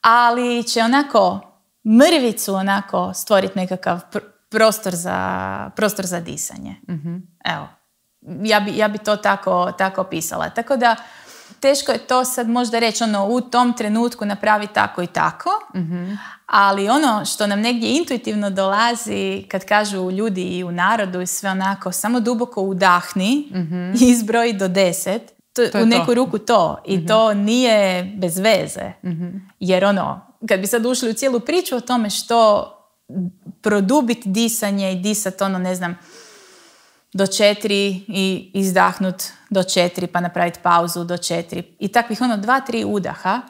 Ali će onako mrvicu onako stvoriti nekakav prostor za, prostor za disanje. Mhm. Evo, ja bi, ja bi to tako, tako pisala. Tako da, teško je to sad možda reći ono u tom trenutku napravi tako i tako, mhm. ali ono što nam negdje intuitivno dolazi kad kažu ljudi i u narodu i sve onako, samo duboko udahni mm i izbroji do deset, to, u neku ruku to i mhm. to nije bez veze jer ono, kad bi sad ušli u cijelu priču o tome što produbiti disanje i disat ono, ne znam, do četiri i izdahnut do četiri pa napraviti pauzu do četiri. I takvih ono dva, tri udaha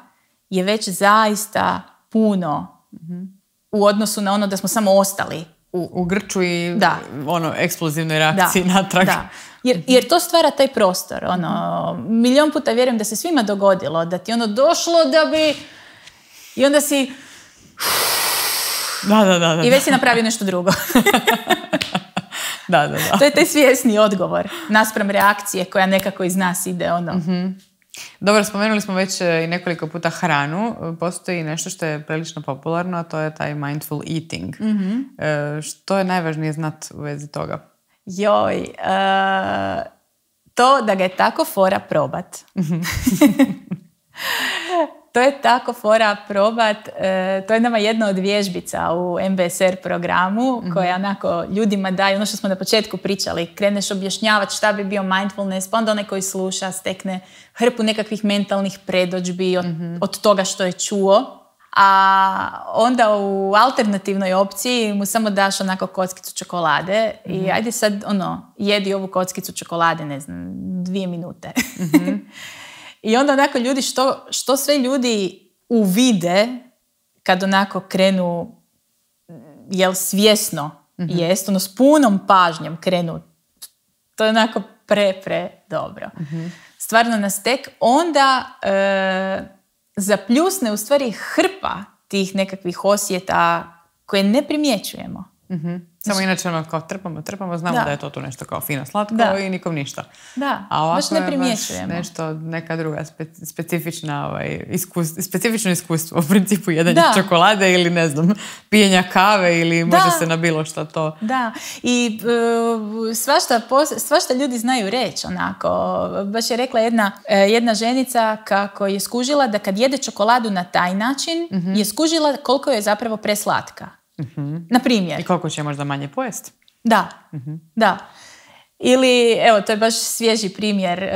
je već zaista puno mhm. u odnosu na ono da smo samo ostali. U, grču i da. ono eksplozivnoj reakciji natrag. Jer, mhm. jer to stvara taj prostor. Ono, milion puta vjerujem da se svima dogodilo da ti ono došlo da bi i onda si da, da, da, I već si napravio nešto drugo. *laughs* da, da, da. To je taj svjesni odgovor naspram reakcije koja nekako iz nas ide. Ono. Mhm. Dobro, spomenuli smo već e, i nekoliko puta hranu. Postoji nešto što je prilično popularno, a to je taj mindful eating. mm što je najvažnije znat u vezi toga? Joj, e, to da ga je tako fora probat. Mhm. *laughs* to je tako fora probat, e, to je nama jedna od vježbica u MBSR programu mhm. koja onako ljudima daje ono što smo na početku pričali, kreneš objašnjavati šta bi bio mindfulness, pa onda onaj koji sluša stekne hrpu nekakvih mentalnih predođbi od, mhm. od toga što je čuo, a onda u alternativnoj opciji mu samo daš onako kockicu čokolade i mhm. ajde sad ono, jedi ovu kockicu čokolade, ne znam, dvije minute. *laughs* I onda onako ljudi, što, što sve ljudi uvide kad onako krenu jel svjesno mm jest, ono s punom pažnjom krenu, to je onako pre, pre dobro. Mhm. Stvarno nas tek onda e, zapljusne u stvari hrpa tih nekakvih osjeta koje ne primjećujemo. mm samo znači- inače ono kao trpamo, trpamo, znamo da. je to tu nešto kao fino slatko i nikom ništa. Da, A baš ne primjećujemo. nešto, neka druga specifična, ovaj, specifično iskustvo, u principu jedanje da. čokolade ili ne znam, pijenja kave ili može se na bilo što to. Da, i e, svašta, ljudi znaju reći onako. Baš je rekla jedna, e, jedna ženica kako je skužila da kad jede čokoladu na taj način, mhm. je skužila koliko je zapravo preslatka. Mhm. Na primjer. I koliko će možda manje pojesti. Da, mhm. da. Ili, evo, to je baš svježi primjer, e,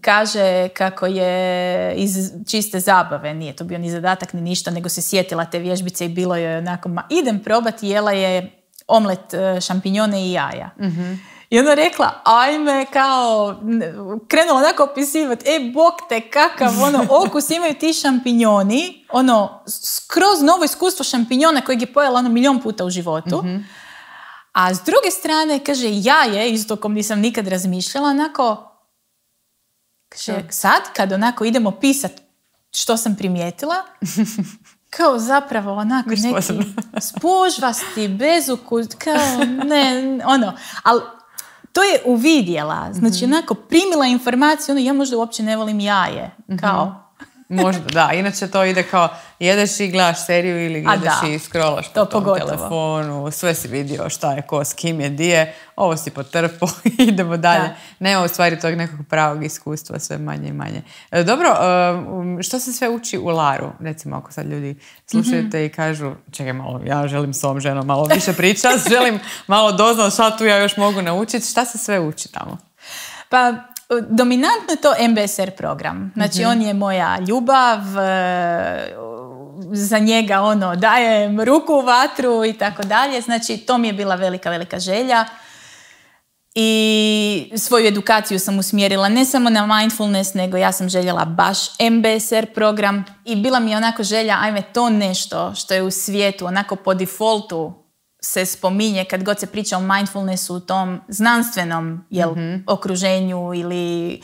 kaže kako je iz čiste zabave, nije to bio ni zadatak ni ništa, nego se sjetila te vježbice i bilo je onako, ma idem probati, jela je omlet, e, šampinjone i jaja. Mhm. I onda rekla, ajme, kao, krenula onako opisivati. e, bok te, kakav, ono, okus imaju ti šampinjoni, ono, skroz novo iskustvo šampinjona kojeg je pojela ono milion puta u životu. Mhm. A s druge strane, kaže, ja je, isto kom nisam nikad razmišljala, onako, kaže, sad kad onako idemo pisat što sam primijetila, kao zapravo onako neki spožvasti, bezukut kao ne, ono. Ali to je uvidjela. Znači, mhm. onako, primila informaciju, ono, ja možda uopće ne volim jaje. Kao, mhm. Možda, da. Inače to ide kao jedeš i gledaš seriju ili gledaš i scrollaš po tom telefonu. Sve si vidio šta je ko, s kim je, di je. Ovo si potrpo, *laughs* idemo dalje. Nema u stvari tog nekog pravog iskustva sve manje i manje. E, dobro, e, um, što se sve uči u Laru? Recimo ako sad ljudi slušaju te i mhm. kažu čekaj malo, ja želim s ovom ženom malo više pričati, želim malo doznat šta tu ja još mogu naučiti. Šta se sve uči tamo? Pa dominantno je to MBSR program. Znači, mhm. on je moja ljubav, e, za njega ono, dajem ruku u vatru i tako dalje. Znači, to mi je bila velika, velika želja. I svoju edukaciju sam usmjerila ne samo na mindfulness, nego ja sam željela baš MBSR program i bila mi je onako želja, ajme to nešto što je u svijetu, onako po defaultu se spominje kad god se priča o mindfulnessu u tom znanstvenom jel, mhm. okruženju ili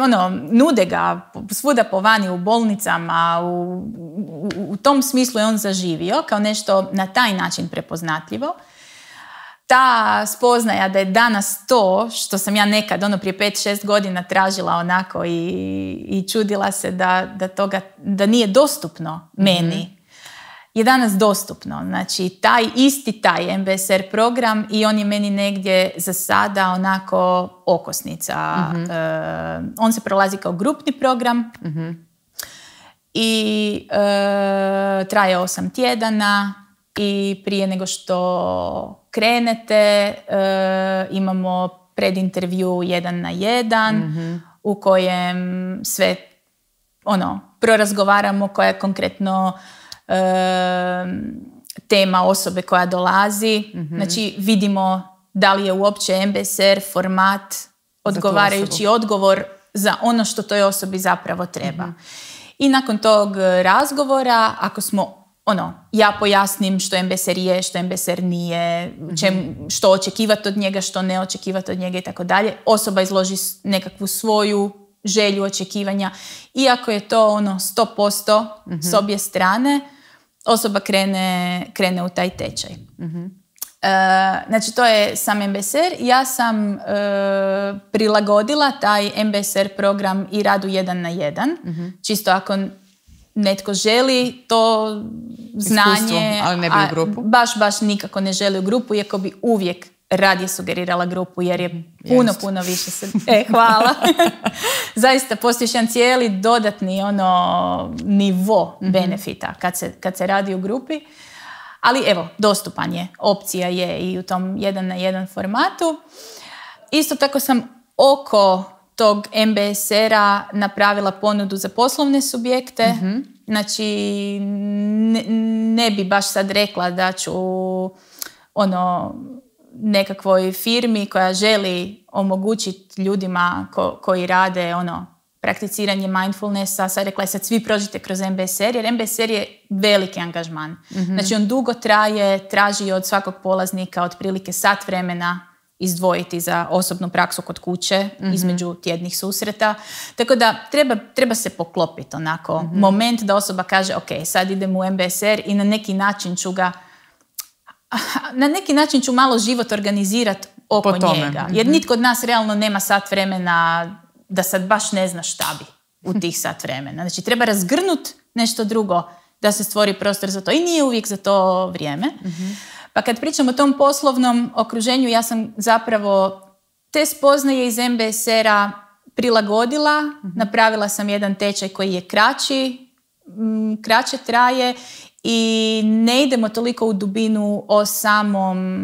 ono, nude ga svuda po vani u bolnicama, u, u, tom smislu je on zaživio kao nešto na taj način prepoznatljivo. Ta spoznaja da je danas to što sam ja nekad ono prije 5-6 godina tražila onako i, i čudila se da, da, toga, da nije dostupno meni. Mhm je danas dostupno. Znači, taj isti taj MBSR program i on je meni negdje za sada onako okosnica. Mhm. Eh, on se prolazi kao grupni program mhm. i e, traje osam tjedana i prije nego što krenete e, imamo predintervju jedan na jedan mhm. u kojem sve ono, prorazgovaramo koja je konkretno tema osobe koja dolazi. Mhm. Znači vidimo da li je uopće MBSR format odgovarajući odgovor za ono što toj osobi zapravo treba. Mhm. I nakon tog e, razgovora, ako smo ono, ja pojasnim što MBSR je, što MBSR nije, mhm. što očekivati od njega, što ne očekivati od njega i tako dalje. Osoba izloži nekakvu svoju želju, očekivanja. Iako je to ono 100% posto s obje strane, osoba krene, krene u taj tečaj. Mhm. E, znači to je sam MBSR. Ja sam e, prilagodila taj MBSR program i radu jedan na jedan. Mhm. Čisto ako netko želi to znanje. grupu. A, baš, baš nikako ne želi u grupu, iako bi uvijek radije sugerirala grupu jer je mm, puno, puno više se... *laughs* E, hvala. *laughs* Zaista postojiš cijeli dodatni ono nivo mhm. benefita kad se, kad se radi u grupi. Ali evo, dostupan je, opcija je i u tom jedan na jedan formatu. Isto tako sam oko tog MBSR-a napravila ponudu za poslovne subjekte. mm Znači, ne, ne bi baš sad rekla da ću ono, nekakvoj firmi koja želi omogućiti ljudima koji rade ono prakticiranje mindfulnessa, sad rekla je sad svi prođite kroz MBSR, jer MBSR je veliki angažman. Mhm. Znači on dugo traje, traži od svakog polaznika otprilike sat vremena izdvojiti za osobnu praksu kod kuće mhm. između tjednih susreta. Tako da treba, treba se poklopiti onako. Mhm. Moment da osoba kaže ok, sad idem u MBSR i na neki način ću ga *laughs* na neki način ću malo život organizirati oko njega. Jer mhm. nitko od nas realno nema sat vremena da sad baš ne zna šta bi u tih *laughs* sat vremena. Znači treba razgrnut nešto drugo da se stvori prostor za to i nije uvijek za to vrijeme. Mhm. Pa kad pričam o tom poslovnom okruženju, ja sam zapravo te spoznaje iz MBSR-a prilagodila, mhm. napravila sam jedan tečaj koji je kraći, kraće traje i ne idemo toliko u dubinu o samom,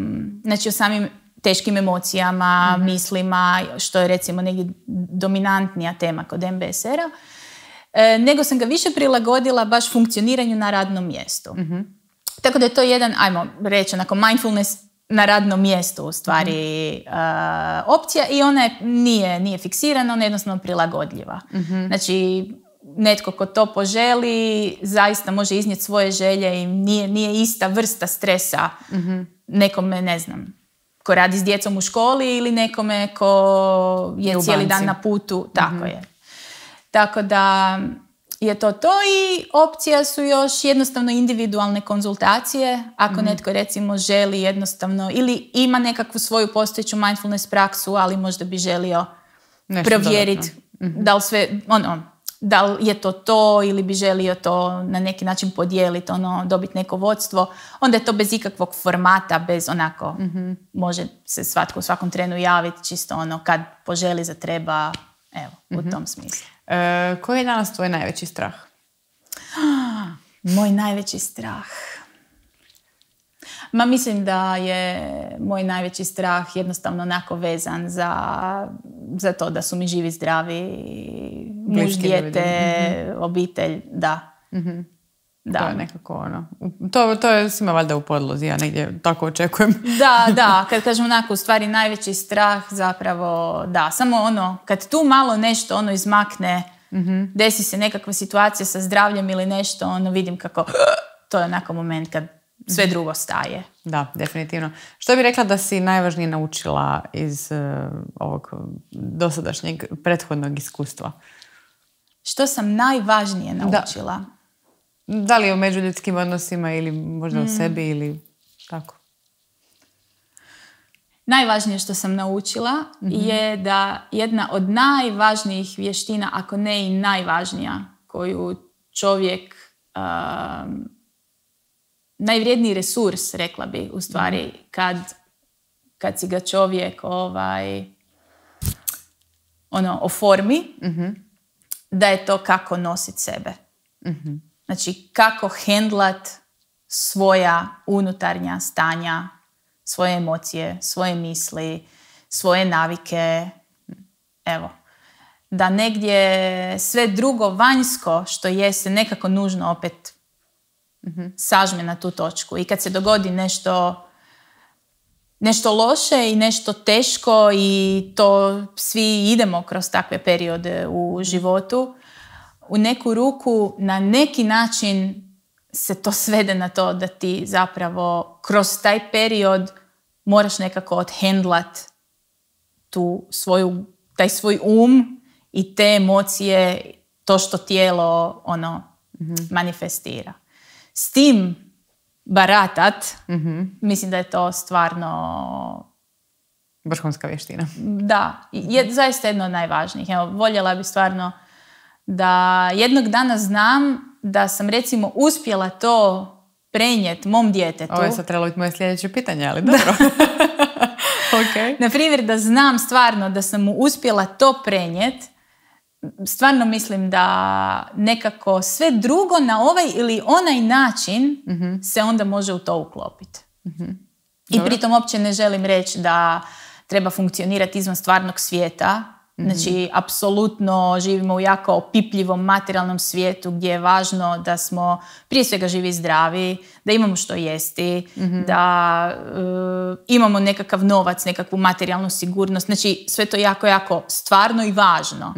znači o samim teškim emocijama, mhm. mislima, što je recimo negdje dominantnija tema kod MBSR-a, e, nego sam ga više prilagodila baš funkcioniranju na radnom mjestu. Mhm. Tako da je to jedan, ajmo reći, onako mindfulness na radnom mjestu u stvari mhm. e, opcija i ona nije, nije fiksirana, ona je jednostavno prilagodljiva. Znači, netko ko to poželi zaista može iznijeti svoje želje i nije, nije ista vrsta stresa mm nekome, ne znam, ko radi s djecom u školi ili nekome ko je cijeli dan na putu. Tako mhm. je. Tako da je to to i opcija su još jednostavno individualne konzultacije. Ako mhm. netko recimo želi jednostavno ili ima nekakvu svoju postojeću mindfulness praksu, ali možda bi želio provjeriti mhm. da li sve, ono, da li je to to ili bi želio to na neki način podijeliti, ono, dobiti neko vodstvo, onda je to bez ikakvog formata, bez onako, mhm. može se svatko u svakom trenu javiti, čisto ono, kad poželi, zatreba, evo, u mhm. tom smislu. E, koji je danas tvoj najveći strah? *gasps* Moj najveći strah... Ma mislim da je moj najveći strah jednostavno onako vezan za, za to da su mi živi, zdravi, muž, dijete, mhm. obitelj, da. Mhm. Da. To je nekako ono, to, to je svima valjda u podlozi, ja negdje tako očekujem. *laughs* da, da, *laughs* kad kažem onako, u stvari najveći strah zapravo, da, samo ono, kad tu malo nešto ono izmakne, mm desi se nekakva situacija sa zdravljem ili nešto, ono vidim kako, *gasps* to je onako moment kad sve mhm. drugo staje. Da, definitivno. Što bi rekla da si najvažnije naučila iz e, ovog dosadašnjeg prethodnog iskustva? Što sam najvažnije naučila? Da, li o međuljudskim odnosima ili možda mm. o sebi ili tako? Najvažnije što sam naučila mhm. je da jedna od najvažnijih vještina, ako ne i najvažnija, koju čovjek najvrijedniji resurs, rekla bi, u stvari, mhm. kad, kad si ga čovjek ovaj, ono, oformi, mhm. da je to kako nositi sebe. Mhm. Znači, kako hendlat svoja unutarnja stanja, svoje emocije, svoje misli, svoje navike. Evo, da negdje sve drugo vanjsko što je se nekako nužno opet sažme na tu točku. I kad se dogodi nešto nešto loše i nešto teško i to svi idemo kroz takve periode u životu, u neku ruku na neki način se to svede na to da ti zapravo kroz taj period moraš nekako odhendlat tu svoju, taj svoj um i te emocije, to što tijelo ono mhm. manifestira s tim baratat, mhm. mislim da je to stvarno... Vrhunska vještina. Da, je zaista jedno od najvažnijih. Evo, voljela bi stvarno da jednog dana znam da sam recimo uspjela to prenijeti mom djetetu. Ovo je sad trebalo biti moje sljedeće pitanje, ali *laughs* dobro. *laughs* okay. Na primjer, da znam stvarno da sam mu uspjela to prenijeti stvarno mislim da nekako sve drugo na ovaj ili onaj način mhm. se onda može u to uklopiti. Mm-hmm. I pritom uopće ne želim reći da treba funkcionirati izvan stvarnog svijeta. Mhm. Znači, apsolutno živimo u jako opipljivom materijalnom svijetu gdje je važno da smo prije svega živi zdravi, da imamo što jesti, mhm. da e, imamo nekakav novac, nekakvu materijalnu sigurnost. Znači, sve to jako, jako stvarno i važno.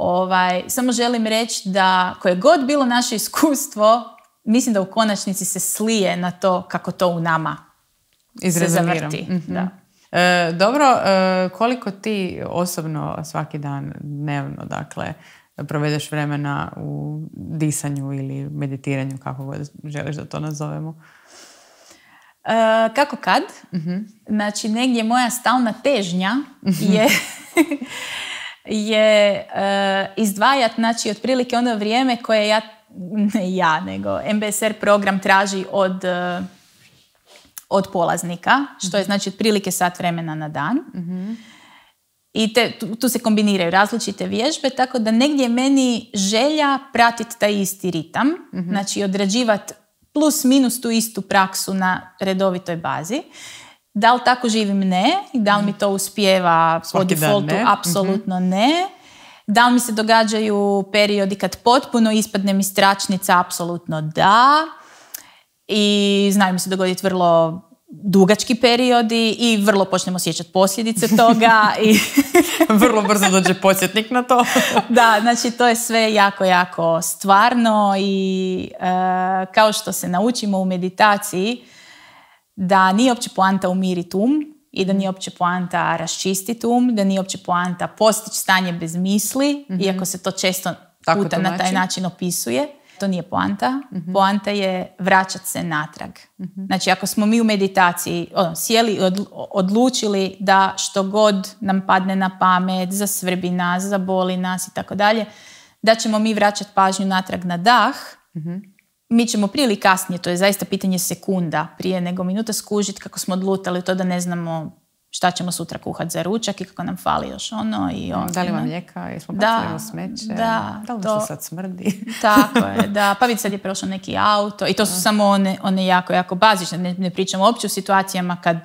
Ovaj, samo želim reći da koje god bilo naše iskustvo, mislim da u konačnici se slije na to kako to u nama se zavrti. Mhm. Da. E, dobro, e, koliko ti osobno svaki dan, dnevno, dakle, provedeš vremena u disanju ili meditiranju, kako god želiš da to nazovemo? E, kako kad? Mm-hmm. Znači, negdje moja stalna težnja mhm. je *laughs* je uh, izdvajat znači, otprilike ono vrijeme koje ja, *laughs* ne ja, nego MBSR program traži od, eh, od polaznika, što je mhm. znači otprilike sat vremena na dan. Mhm. I te, tu, se kombiniraju različite vježbe, tako da negdje meni želja pratiti taj isti ritam, mhm. znači odrađivati plus minus tu istu praksu na redovitoj bazi. Da li tako živim? Ne. Da li mi to uspijeva po defaultu? Mhm. Apsolutno ne. Da li mi se događaju periodi kad potpuno ispadne mi stračnica? Apsolutno da. I znaju mi se dogoditi vrlo dugački periodi i vrlo počnemo osjećati posljedice *laughs* toga. I... *laughs* vrlo brzo dođe podsjetnik na to. *laughs* da, znači to je sve jako, jako stvarno i e, kao što se naučimo u meditaciji, da nije opće poanta umiriti um i da nije opće poanta raščistiti um, da nije opće poanta postići stanje bez misli, mhm. iako se to često Tako puta na taj način opisuje. To nije poanta. mm Poanta je vraćat se natrag. Mm-hmm. Znači, ako smo mi u meditaciji ono, sjeli odlučili da što god nam padne na pamet, za svrbi nas, boli nas i tako dalje, da ćemo mi vraćati pažnju natrag na dah, mhm mi ćemo prije ili kasnije, to je zaista pitanje sekunda prije nego minuta skužiti kako smo odlutali to da ne znamo šta ćemo sutra kuhati za ručak i kako nam fali još ono i on Da li vam mlijeka, jesmo da, u smeće, da, da li to, sad smrdi. *laughs* tako je, *laughs* da. Pa vidi sad je prošao neki auto i to su samo one, one jako, jako bazične. Ne, ne pričamo uopće o situacijama kad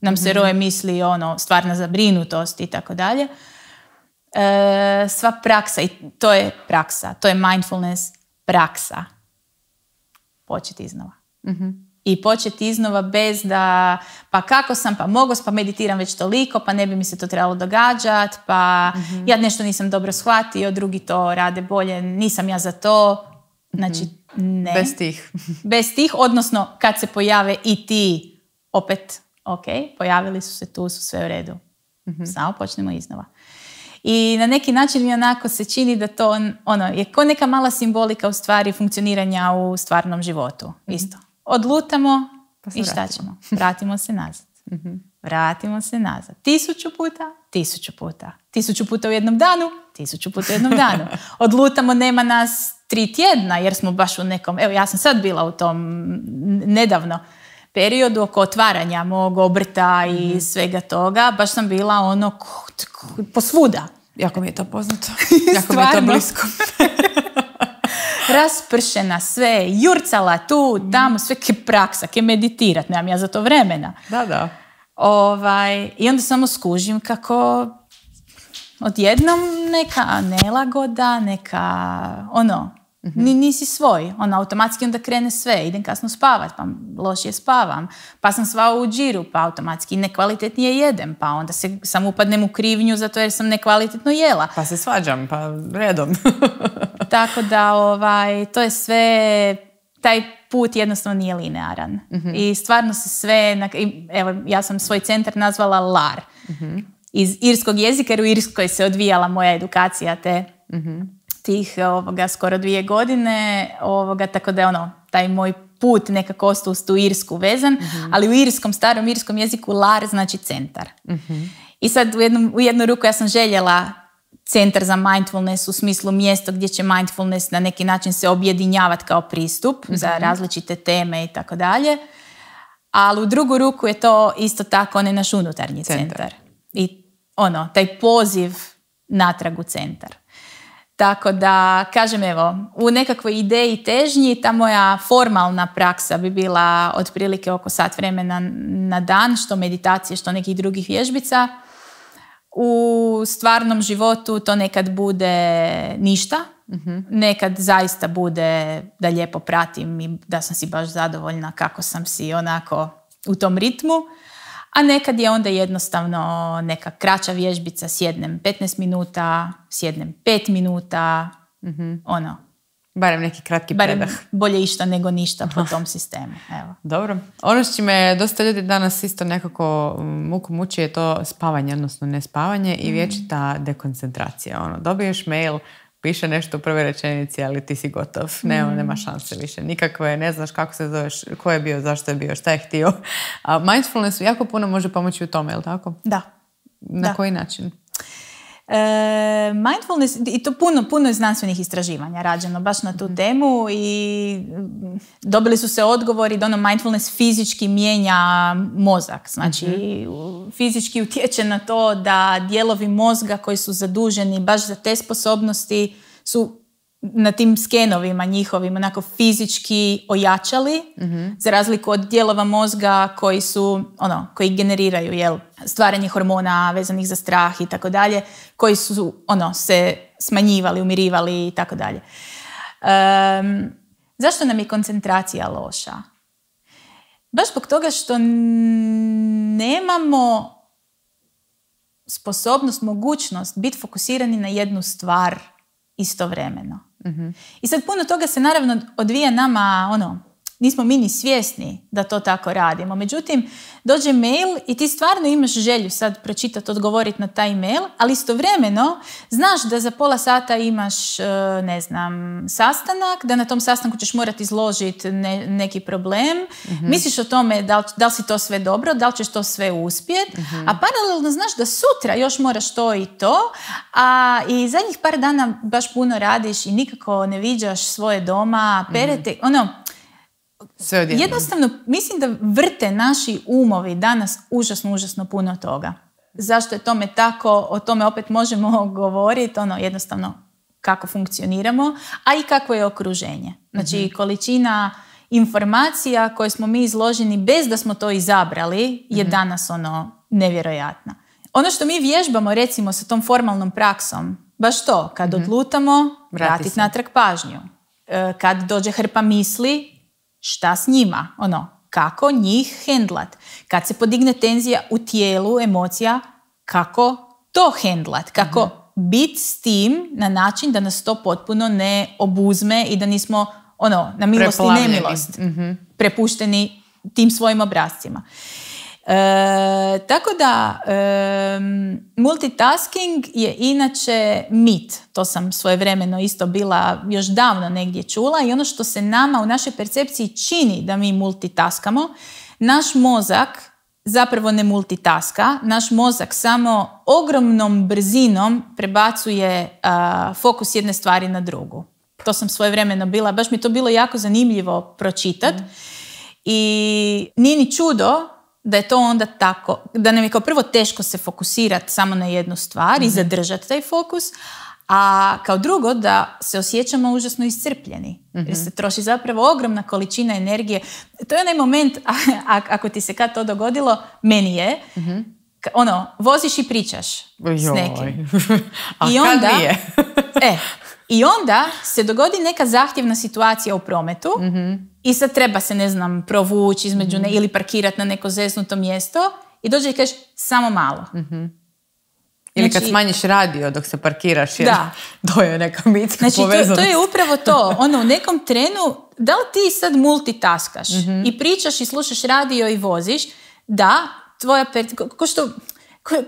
nam se mhm. roje misli ono, stvarna zabrinutost i tako dalje. E, sva praksa, i to je praksa, to je mindfulness praksa početi iznova. I početi iznova bez da pa kako sam, pa mogu, pa meditiram već toliko, pa ne bi mi se to trebalo događati, pa ja nešto nisam dobro shvatio, drugi to rade bolje, nisam ja za to. Znači, ne. Bez tih. *laughs* bez tih, odnosno kad se pojave i ti opet, ok, pojavili su se tu, su sve u redu. Samo počnemo iznova. I na neki način mi onako se čini da to ono, je ko neka mala simbolika u stvari funkcioniranja u stvarnom životu. Mhm. Isto. Odlutamo pa i šta ćemo? Vratimo se nazad. *laughs* Mhm. Vratimo se nazad. Tisuću puta, tisuću puta. Tisuću puta u jednom danu, tisuću puta u jednom *laughs* danu. Odlutamo, nema nas tri tjedna jer smo baš u nekom... Evo, ja sam sad bila u tom nedavno periodu oko otvaranja mog obrta i mhm. svega toga, baš sam bila ono posvuda. Jako mi je to poznato. *laughs* jako mi je to blisko. *laughs* raspršena sve, jurcala tu, mhm. tamo, sve ke praksa, ke meditirat, nemam ja za to vremena. Da, da. Ovaj, I onda samo skužim kako odjednom neka nelagoda, neka ono, ni, nisi svoj. Ono, automatski onda krene sve. Idem kasno spavat, pa lošije spavam. Pa sam sva u džiru, pa automatski nekvalitetnije jedem. Pa onda se, sam upadnem u krivnju zato jer sam nekvalitetno jela. Pa se svađam, pa redom. *laughs* Tako da, ovaj, to je sve... Taj put jednostavno nije linearan. Mhm. I stvarno se sve... Evo, ja sam svoj centar nazvala LAR. Mhm. Iz irskog jezika, jer u Irskoj se odvijala moja edukacija te... mm tih e, ovoga, skoro dvije godine, ovoga, tako da je ono, taj moj put nekako ostao u irsku vezan, mhm. ali u irskom, starom irskom jeziku lar znači centar. Mhm. I sad u, jednom, u jednu ruku ja sam željela centar za mindfulness u smislu mjesto gdje će mindfulness na neki način se objedinjavati kao pristup mhm. za različite teme i tako dalje. Ali u drugu ruku je to isto tako onaj naš unutarnji centar. centar. I ono, taj poziv natrag u centar. Tako da, kažem evo, u nekakvoj ideji težnji ta moja formalna praksa bi bila otprilike oko sat vremena na dan, što meditacije, što nekih drugih vježbica. U stvarnom životu to nekad bude ništa, mhm. nekad zaista bude da lijepo pratim i da sam si baš zadovoljna kako sam si onako u tom ritmu a nekad je onda jednostavno neka kraća vježbica, sjednem 15 minuta, sjednem 5 minuta, mhm. ono. Barem neki kratki barem predah. bolje išta nego ništa po *laughs* tom sistemu. Evo. Dobro. Ono što me dosta ljudi danas isto nekako mm, muku muči je to spavanje, odnosno nespavanje i mm. vječita dekoncentracija. Ono, dobiješ mail, piše nešto u prvoj rečenici, ali ti si gotov. Ne, mm. nema šanse više. Nikakve, ne znaš kako se zoveš, ko je bio, zašto je bio, šta je htio. A mindfulness jako puno može pomoći u tome, je li tako? Da. Na koji način? E, mindfulness, i to puno, puno je znanstvenih istraživanja rađeno baš na tu mhm. temu i mm, dobili su se odgovori da ono mindfulness fizički mijenja mozak. Znači, mhm. fizički utječe na to da dijelovi mozga koji su zaduženi baš za te sposobnosti su na tim skenovima njihovim onako fizički ojačali mhm. za razliku od dijelova mozga koji su ono koji generiraju jel stvaranje hormona vezanih za strah i tako dalje koji su ono se smanjivali umirivali i tako dalje zašto nam je koncentracija loša baš zbog toga što nemamo sposobnost mogućnost biti fokusirani na jednu stvar istovremeno Mm-hmm. I sad puno toga se naravno odvija nama ono nismo mi ni svjesni da to tako radimo. Međutim, dođe mail i ti stvarno imaš želju sad pročitati, odgovoriti na taj mail, ali istovremeno znaš da za pola sata imaš, e, ne znam, sastanak, da na tom sastanku ćeš morati izložiti neki problem. Mhm. Misliš o tome da li, da si to sve dobro, da li ćeš to sve uspjeti, mhm. a paralelno znaš da sutra još moraš to i to, a i zadnjih par dana baš puno radiš i nikako ne viđaš svoje doma, perete, mhm. ono, sve Jednostavno, mislim da vrte naši umovi danas užasno, užasno puno toga. Zašto je tome tako, o tome opet možemo *laughs* govoriti, ono jednostavno kako funkcioniramo, a i kakvo je okruženje. Znači, mhm. količina informacija koje smo mi izloženi bez da smo to izabrali je mhm. danas ono nevjerojatna. Ono što mi vježbamo recimo sa tom formalnom praksom, baš to, kad mm-hmm. odlutamo, vratiti natrag pažnju. E, kad dođe hrpa misli, šta s njima, ono, kako njih hendlat. Kad se podigne tenzija u tijelu, emocija, kako to hendlat, kako mhm. biti s tim na način da nas to potpuno ne obuzme i da nismo ono, na milost i nemilost mhm. prepušteni tim svojim obrazcima. E, tako da, e, multitasking je inače mit. To sam svoje vremeno isto bila još davno negdje čula i ono što se nama u našoj percepciji čini da mi multitaskamo, naš mozak zapravo ne multitaska. Naš mozak samo ogromnom brzinom prebacuje e, fokus jedne stvari na drugu. To sam svoje vremeno bila, baš mi to bilo jako zanimljivo pročitati. Mhm. I nije ni čudo da je to onda tako, da nam je kao prvo teško se fokusirati samo na jednu stvar i mhm. zadržati taj fokus, a kao drugo da se osjećamo užasno iscrpljeni. Jer mhm. se troši zapravo ogromna količina energije. To je onaj moment, *laughs* ako ti se kad to dogodilo, meni je, mhm. ono, voziš i pričaš s nekim. *laughs* a I onda, je? e, *laughs* I onda se dogodi neka zahtjevna situacija u prometu mhm. i sad treba se, ne znam, provući između mhm. ne, ili parkirati na neko zeznuto mjesto i dođe i kažeš samo malo. mm Ili znači kad smanjiš radio dok se parkiraš, jer da. *laughs* to je neka znači, To, je upravo to. *laughs* Ono, u nekom trenu, da li ti sad multitaskaš mhm. i pričaš i slušaš radio i voziš, da, tvoja... Per... Ko što,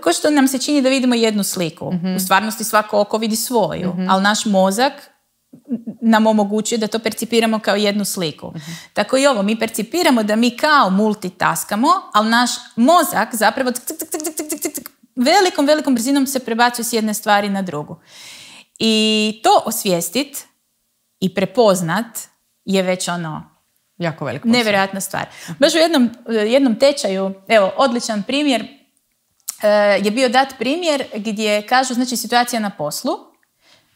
ko što nam se čini da vidimo jednu sliku. Mhm. U stvarnosti svako oko vidi svoju, mhm. ali naš mozak nam omogućuje da to percipiramo kao jednu sliku. Mhm. Tako i ovo, mi percipiramo da mi kao multitaskamo, ali naš mozak zapravo velikom, velikom brzinom se prebacuje s jedne stvari na drugu. I to osvijestit i prepoznat je već ono jako velika nevjerojatna stvar. Baš u jednom, jednom tečaju, evo, odličan primjer, Eh, je bio dat primjer gdje kažu, znači situacija na poslu,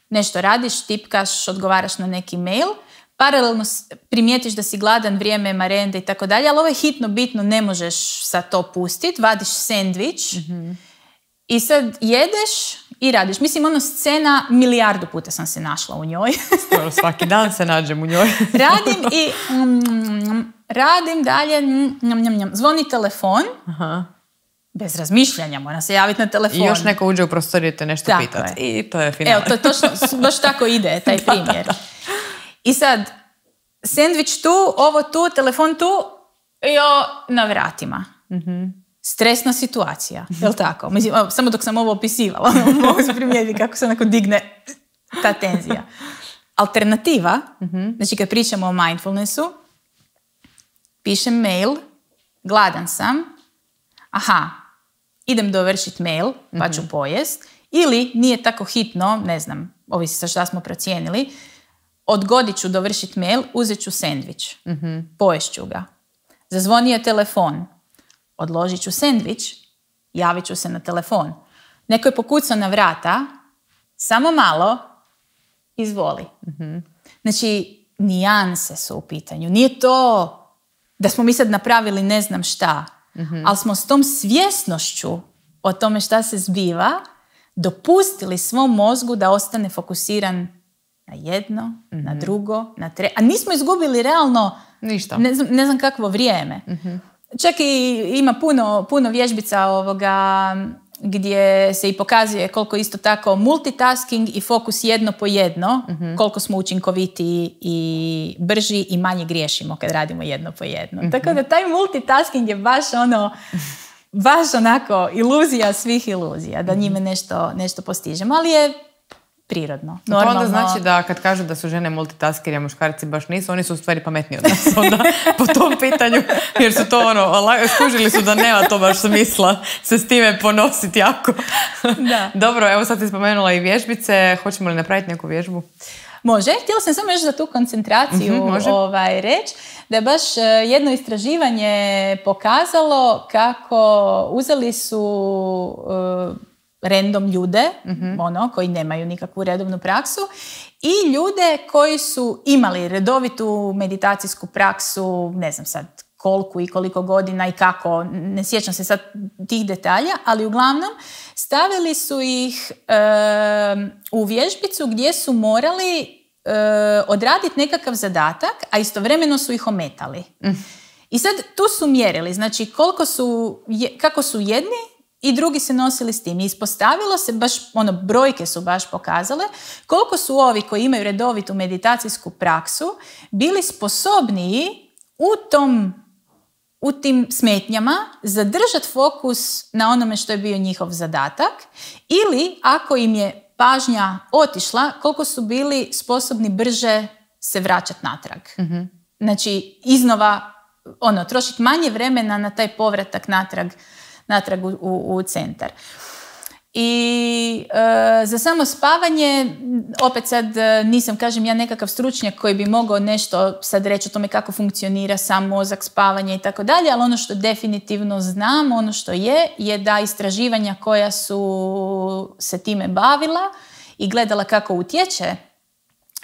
nešto radiš, tipkaš, odgovaraš na neki mail, paralelno primijetiš da si gladan vrijeme marende i tako dalje, ali ovo je hitno bitno, ne možeš sa to pustiti, vadiš sendvič mhm. i sad jedeš i radiš. Mislim, ono scena, milijardu puta sam se našla u njoj. *laughs* Skoro svaki dan se nađem u njoj. *laughs* radim i mm, mm, mm, radim dalje, zvoni telefon. Aha bez razmišljanja, mora se javiti na telefon. I još neko uđe u prostoriju te nešto tako pitati. I to je final. Evo, to točno, baš tako ide taj *laughs* primjer. I sad, sandvič tu, ovo tu, telefon tu, jo, na vratima. Mhm. Stresna situacija, mhm. je li tako? Mislim, samo dok sam ovo opisivala, ono, *laughs* mogu se primijetiti kako se onako digne ta tenzija. Alternativa, mm-hmm. znači kad pričamo o mindfulnessu, pišem mail, gladan sam, aha, idem dovršiti mail pa ću mhm. pojest ili nije tako hitno, ne znam, ovisi sa šta smo procijenili, odgodit ću dovršiti mail, uzet ću sendvič, mm-hmm. poješću ga. Zazvonio telefon, odložit ću sendvič, javit ću se na telefon. Neko je pokucao na vrata, samo malo, izvoli. Mm-hmm. Znači, nijanse su u pitanju. Nije to da smo mi sad napravili ne znam šta. Mhm. ali smo s tom svjesnošću o tome šta se zbiva dopustili svom mozgu da ostane fokusiran na jedno, na mhm. drugo, na tre... A nismo izgubili realno Ništa. Ne, znam, ne znam kakvo vrijeme. Mhm. Čak i ima puno, puno vježbica ovoga gdje se i pokazuje koliko isto tako multitasking i fokus jedno po jedno, mhm. koliko smo učinkoviti i brži i manje griješimo kad radimo jedno po jedno. Mhm. Tako da taj multitasking je baš ono, baš onako iluzija svih iluzija, da mhm. njime nešto, nešto postižemo. Ali je prirodno. Normalno... To onda znači da kad kažu da su žene multitaskerje, a muškarci baš nisu, oni su u stvari pametniji od nas *laughs* po tom pitanju, jer su to ono, skužili su da nema to baš smisla se s time ponositi jako. *laughs* *laughs* Dobro, evo sad ti spomenula i vježbice, hoćemo li napraviti neku vježbu? Može. Htjela sam samo još za tu koncentraciju mm ovaj, reći da je baš e, jedno istraživanje pokazalo kako uzeli su e, random ljude, mhm. ono, koji nemaju nikakvu redovnu praksu i ljude koji su imali redovitu meditacijsku praksu, ne znam sad koliko i koliko godina i kako, ne sjećam se sad tih detalja, ali uglavnom stavili su ih u vježbicu gdje su morali eh, odraditi nekakav zadatak, a istovremeno su ih ometali. Mm. I sad tu su mjerili, znači koliko su, kako su jedni i drugi se nosili s tim. I ispostavilo se, baš ono, brojke su baš pokazale, koliko su ovi koji imaju redovitu meditacijsku praksu bili sposobniji u tom u tim smetnjama zadržati fokus na onome što je bio njihov zadatak ili ako im je pažnja otišla, koliko su bili sposobni brže se vraćati natrag. mm Znači, iznova ono, trošiti manje vremena na taj povratak natrag natrag u, u, u centar. I e, za samo spavanje, opet sad e, nisam, kažem ja nekakav stručnjak koji bi mogao nešto sad reći o tome kako funkcionira sam mozak, spavanje i tako dalje, ali ono što definitivno znam, ono što je, je da istraživanja koja su se time bavila i gledala kako utječe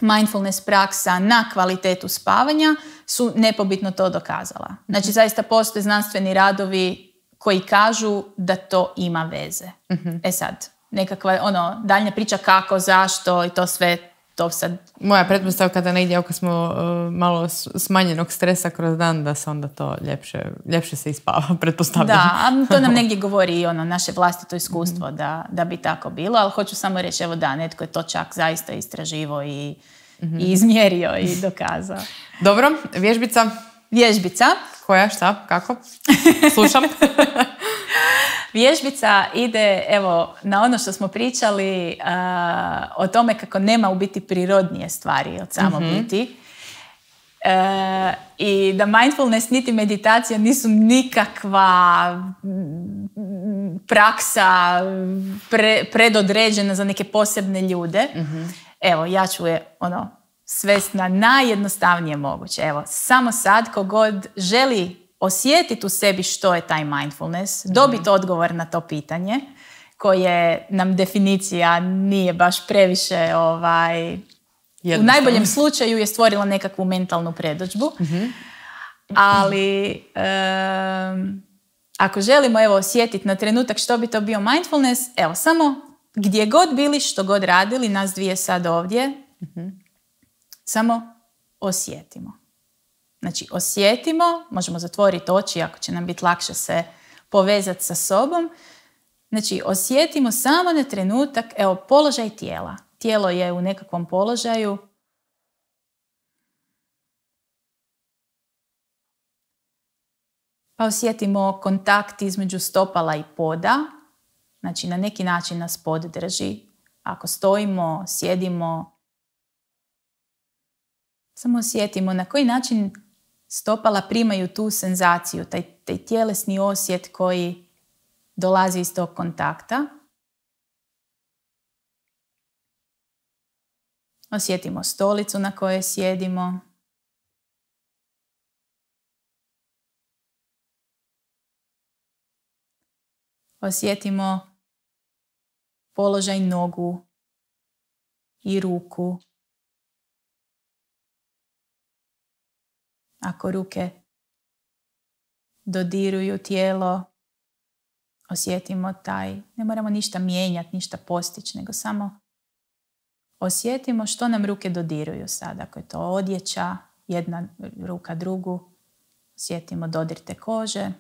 mindfulness praksa na kvalitetu spavanja su nepobitno to dokazala. Znači zaista postoje znanstveni radovi koji kažu da to ima veze. Mhm. E sad, nekakva ono, daljnja priča kako, zašto i to sve to sad... Moja pretpostavka da negdje ako smo uh, malo smanjenog stresa kroz dan, da se onda to ljepše, ljepše se ispava, *laughs* pretpostavljam. Da, to nam *laughs* negdje govori i ono, naše vlastito iskustvo mhm. da, da bi tako bilo, ali hoću samo reći, evo da, netko je to čak zaista istraživo i, i mhm. izmjerio i dokazao. Dobro, vježbica? Vježbica. Koja, šta, kako? *laughs* Slušam. *laughs* Vježbica ide evo, na ono što smo pričali uh, o tome kako nema u biti prirodnije stvari od samo mhm. biti. Uh, I da mindfulness niti meditacija nisu nikakva mm, praksa predodređena za neke posebne ljude. Mhm. Evo, ja ću je ono svest na najjednostavnije moguće. Evo, samo sad kogod želi osjetiti u sebi što je taj mindfulness, mhm. dobiti odgovor na to pitanje koje nam definicija nije baš previše ovaj, u najboljem slučaju je stvorila nekakvu mentalnu predođbu. Mhm. Ali ako želimo evo osjetiti na trenutak što bi to bio mindfulness, evo samo gdje god bili, što god radili, nas dvije sad ovdje, mhm. Samo osjetimo. Znači osjetimo, možemo zatvoriti oči ako će nam biti lakše se povezati sa sobom. Znači osjetimo samo na trenutak, evo položaj tijela. Tijelo je u nekakvom položaju. Pa osjetimo kontakt između stopala i poda. Znači na neki način nas pod drži. Ako stojimo, sjedimo, samo osjetimo na koji način stopala primaju tu senzaciju, taj, taj tjelesni osjet koji dolazi iz tog kontakta. Osjetimo stolicu na kojoj sjedimo. Osjetimo položaj nogu i ruku. Ako ruke dodiruju tijelo, osjetimo taj, ne moramo ništa mijenjati, ništa postići, nego samo osjetimo što nam ruke dodiruju sada. Ako je to odjeća, jedna ruka drugu, osjetimo dodirte kože.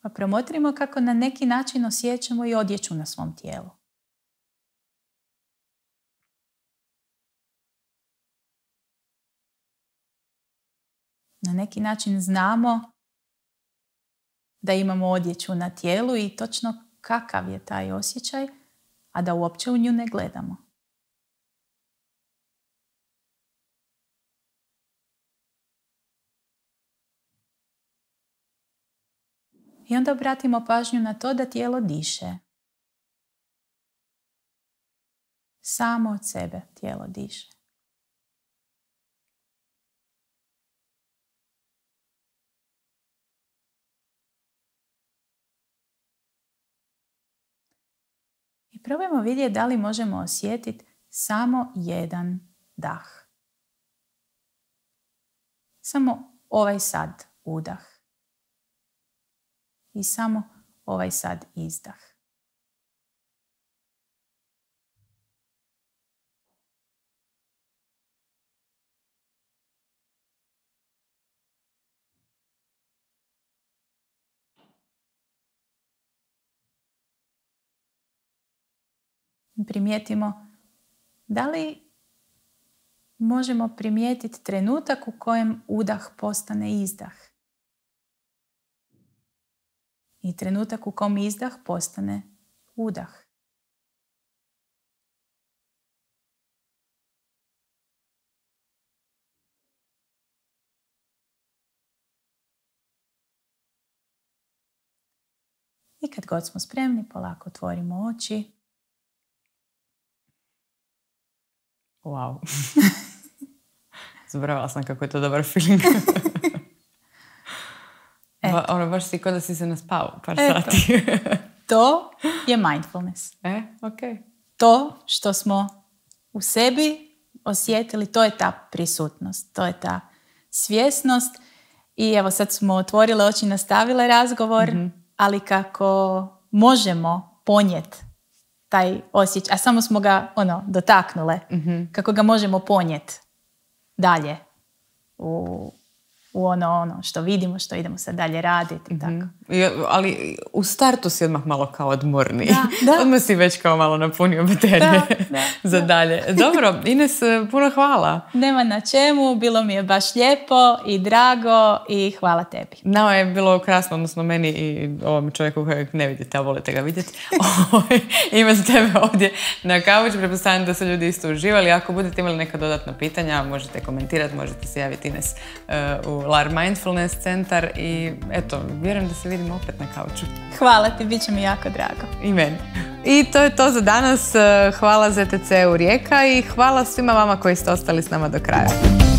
Pa promotrimo kako na neki način osjećamo i odjeću na svom tijelu. na neki način znamo da imamo odjeću na tijelu i točno kakav je taj osjećaj, a da uopće u nju ne gledamo. I onda obratimo pažnju na to da tijelo diše. Samo od sebe tijelo diše. probajmo vidjeti da li možemo osjetiti samo jedan dah. Samo ovaj sad udah. I samo ovaj sad izdah. primijetimo da li možemo primijetiti trenutak u kojem udah postane izdah. I trenutak u kom izdah postane udah. I kad god smo spremni, polako otvorimo oči. Wow. *laughs* Zaboravila sam kako je to dobar feeling. *laughs* ba, ono, baš si kod da si se naspao par sati. *laughs* to je mindfulness. E, okay. To što smo u sebi osjetili, to je ta prisutnost, to je ta svjesnost. I evo sad smo otvorile oči, nastavile razgovor, mhm. ali kako možemo ponijeti taj osjećaj, a samo smo ga ono, dotaknule, mhm. kako ga možemo ponijeti dalje u, u ono, ono što vidimo, što idemo sad dalje raditi. Tako. Mhm. ali u startu si odmah malo kao odmorni. Da, da. *laughs* Odmah si već kao malo napunio baterije *laughs* za dalje. *laughs* Dobro, Ines, puno hvala. Nema na čemu, bilo mi je baš lijepo i drago i hvala tebi. Nao je bilo krasno, odnosno meni i ovom čovjeku kojeg ne vidite, a volite ga vidjeti. Ovaj, ima za tebe ovdje na kauču. Prepostavljam da su ljudi isto uživali. Ako budete imali neka dodatna pitanja, možete komentirati, možete se javiti Ines e, u LAR Mindfulness centar i eto, vjerujem da se vidimo opet na kauču. Hvala ti, bit će mi jako drago. I meni. I to je to za danas. Hvala ZTC u Rijeka i hvala svima vama koji ste ostali s nama do kraja.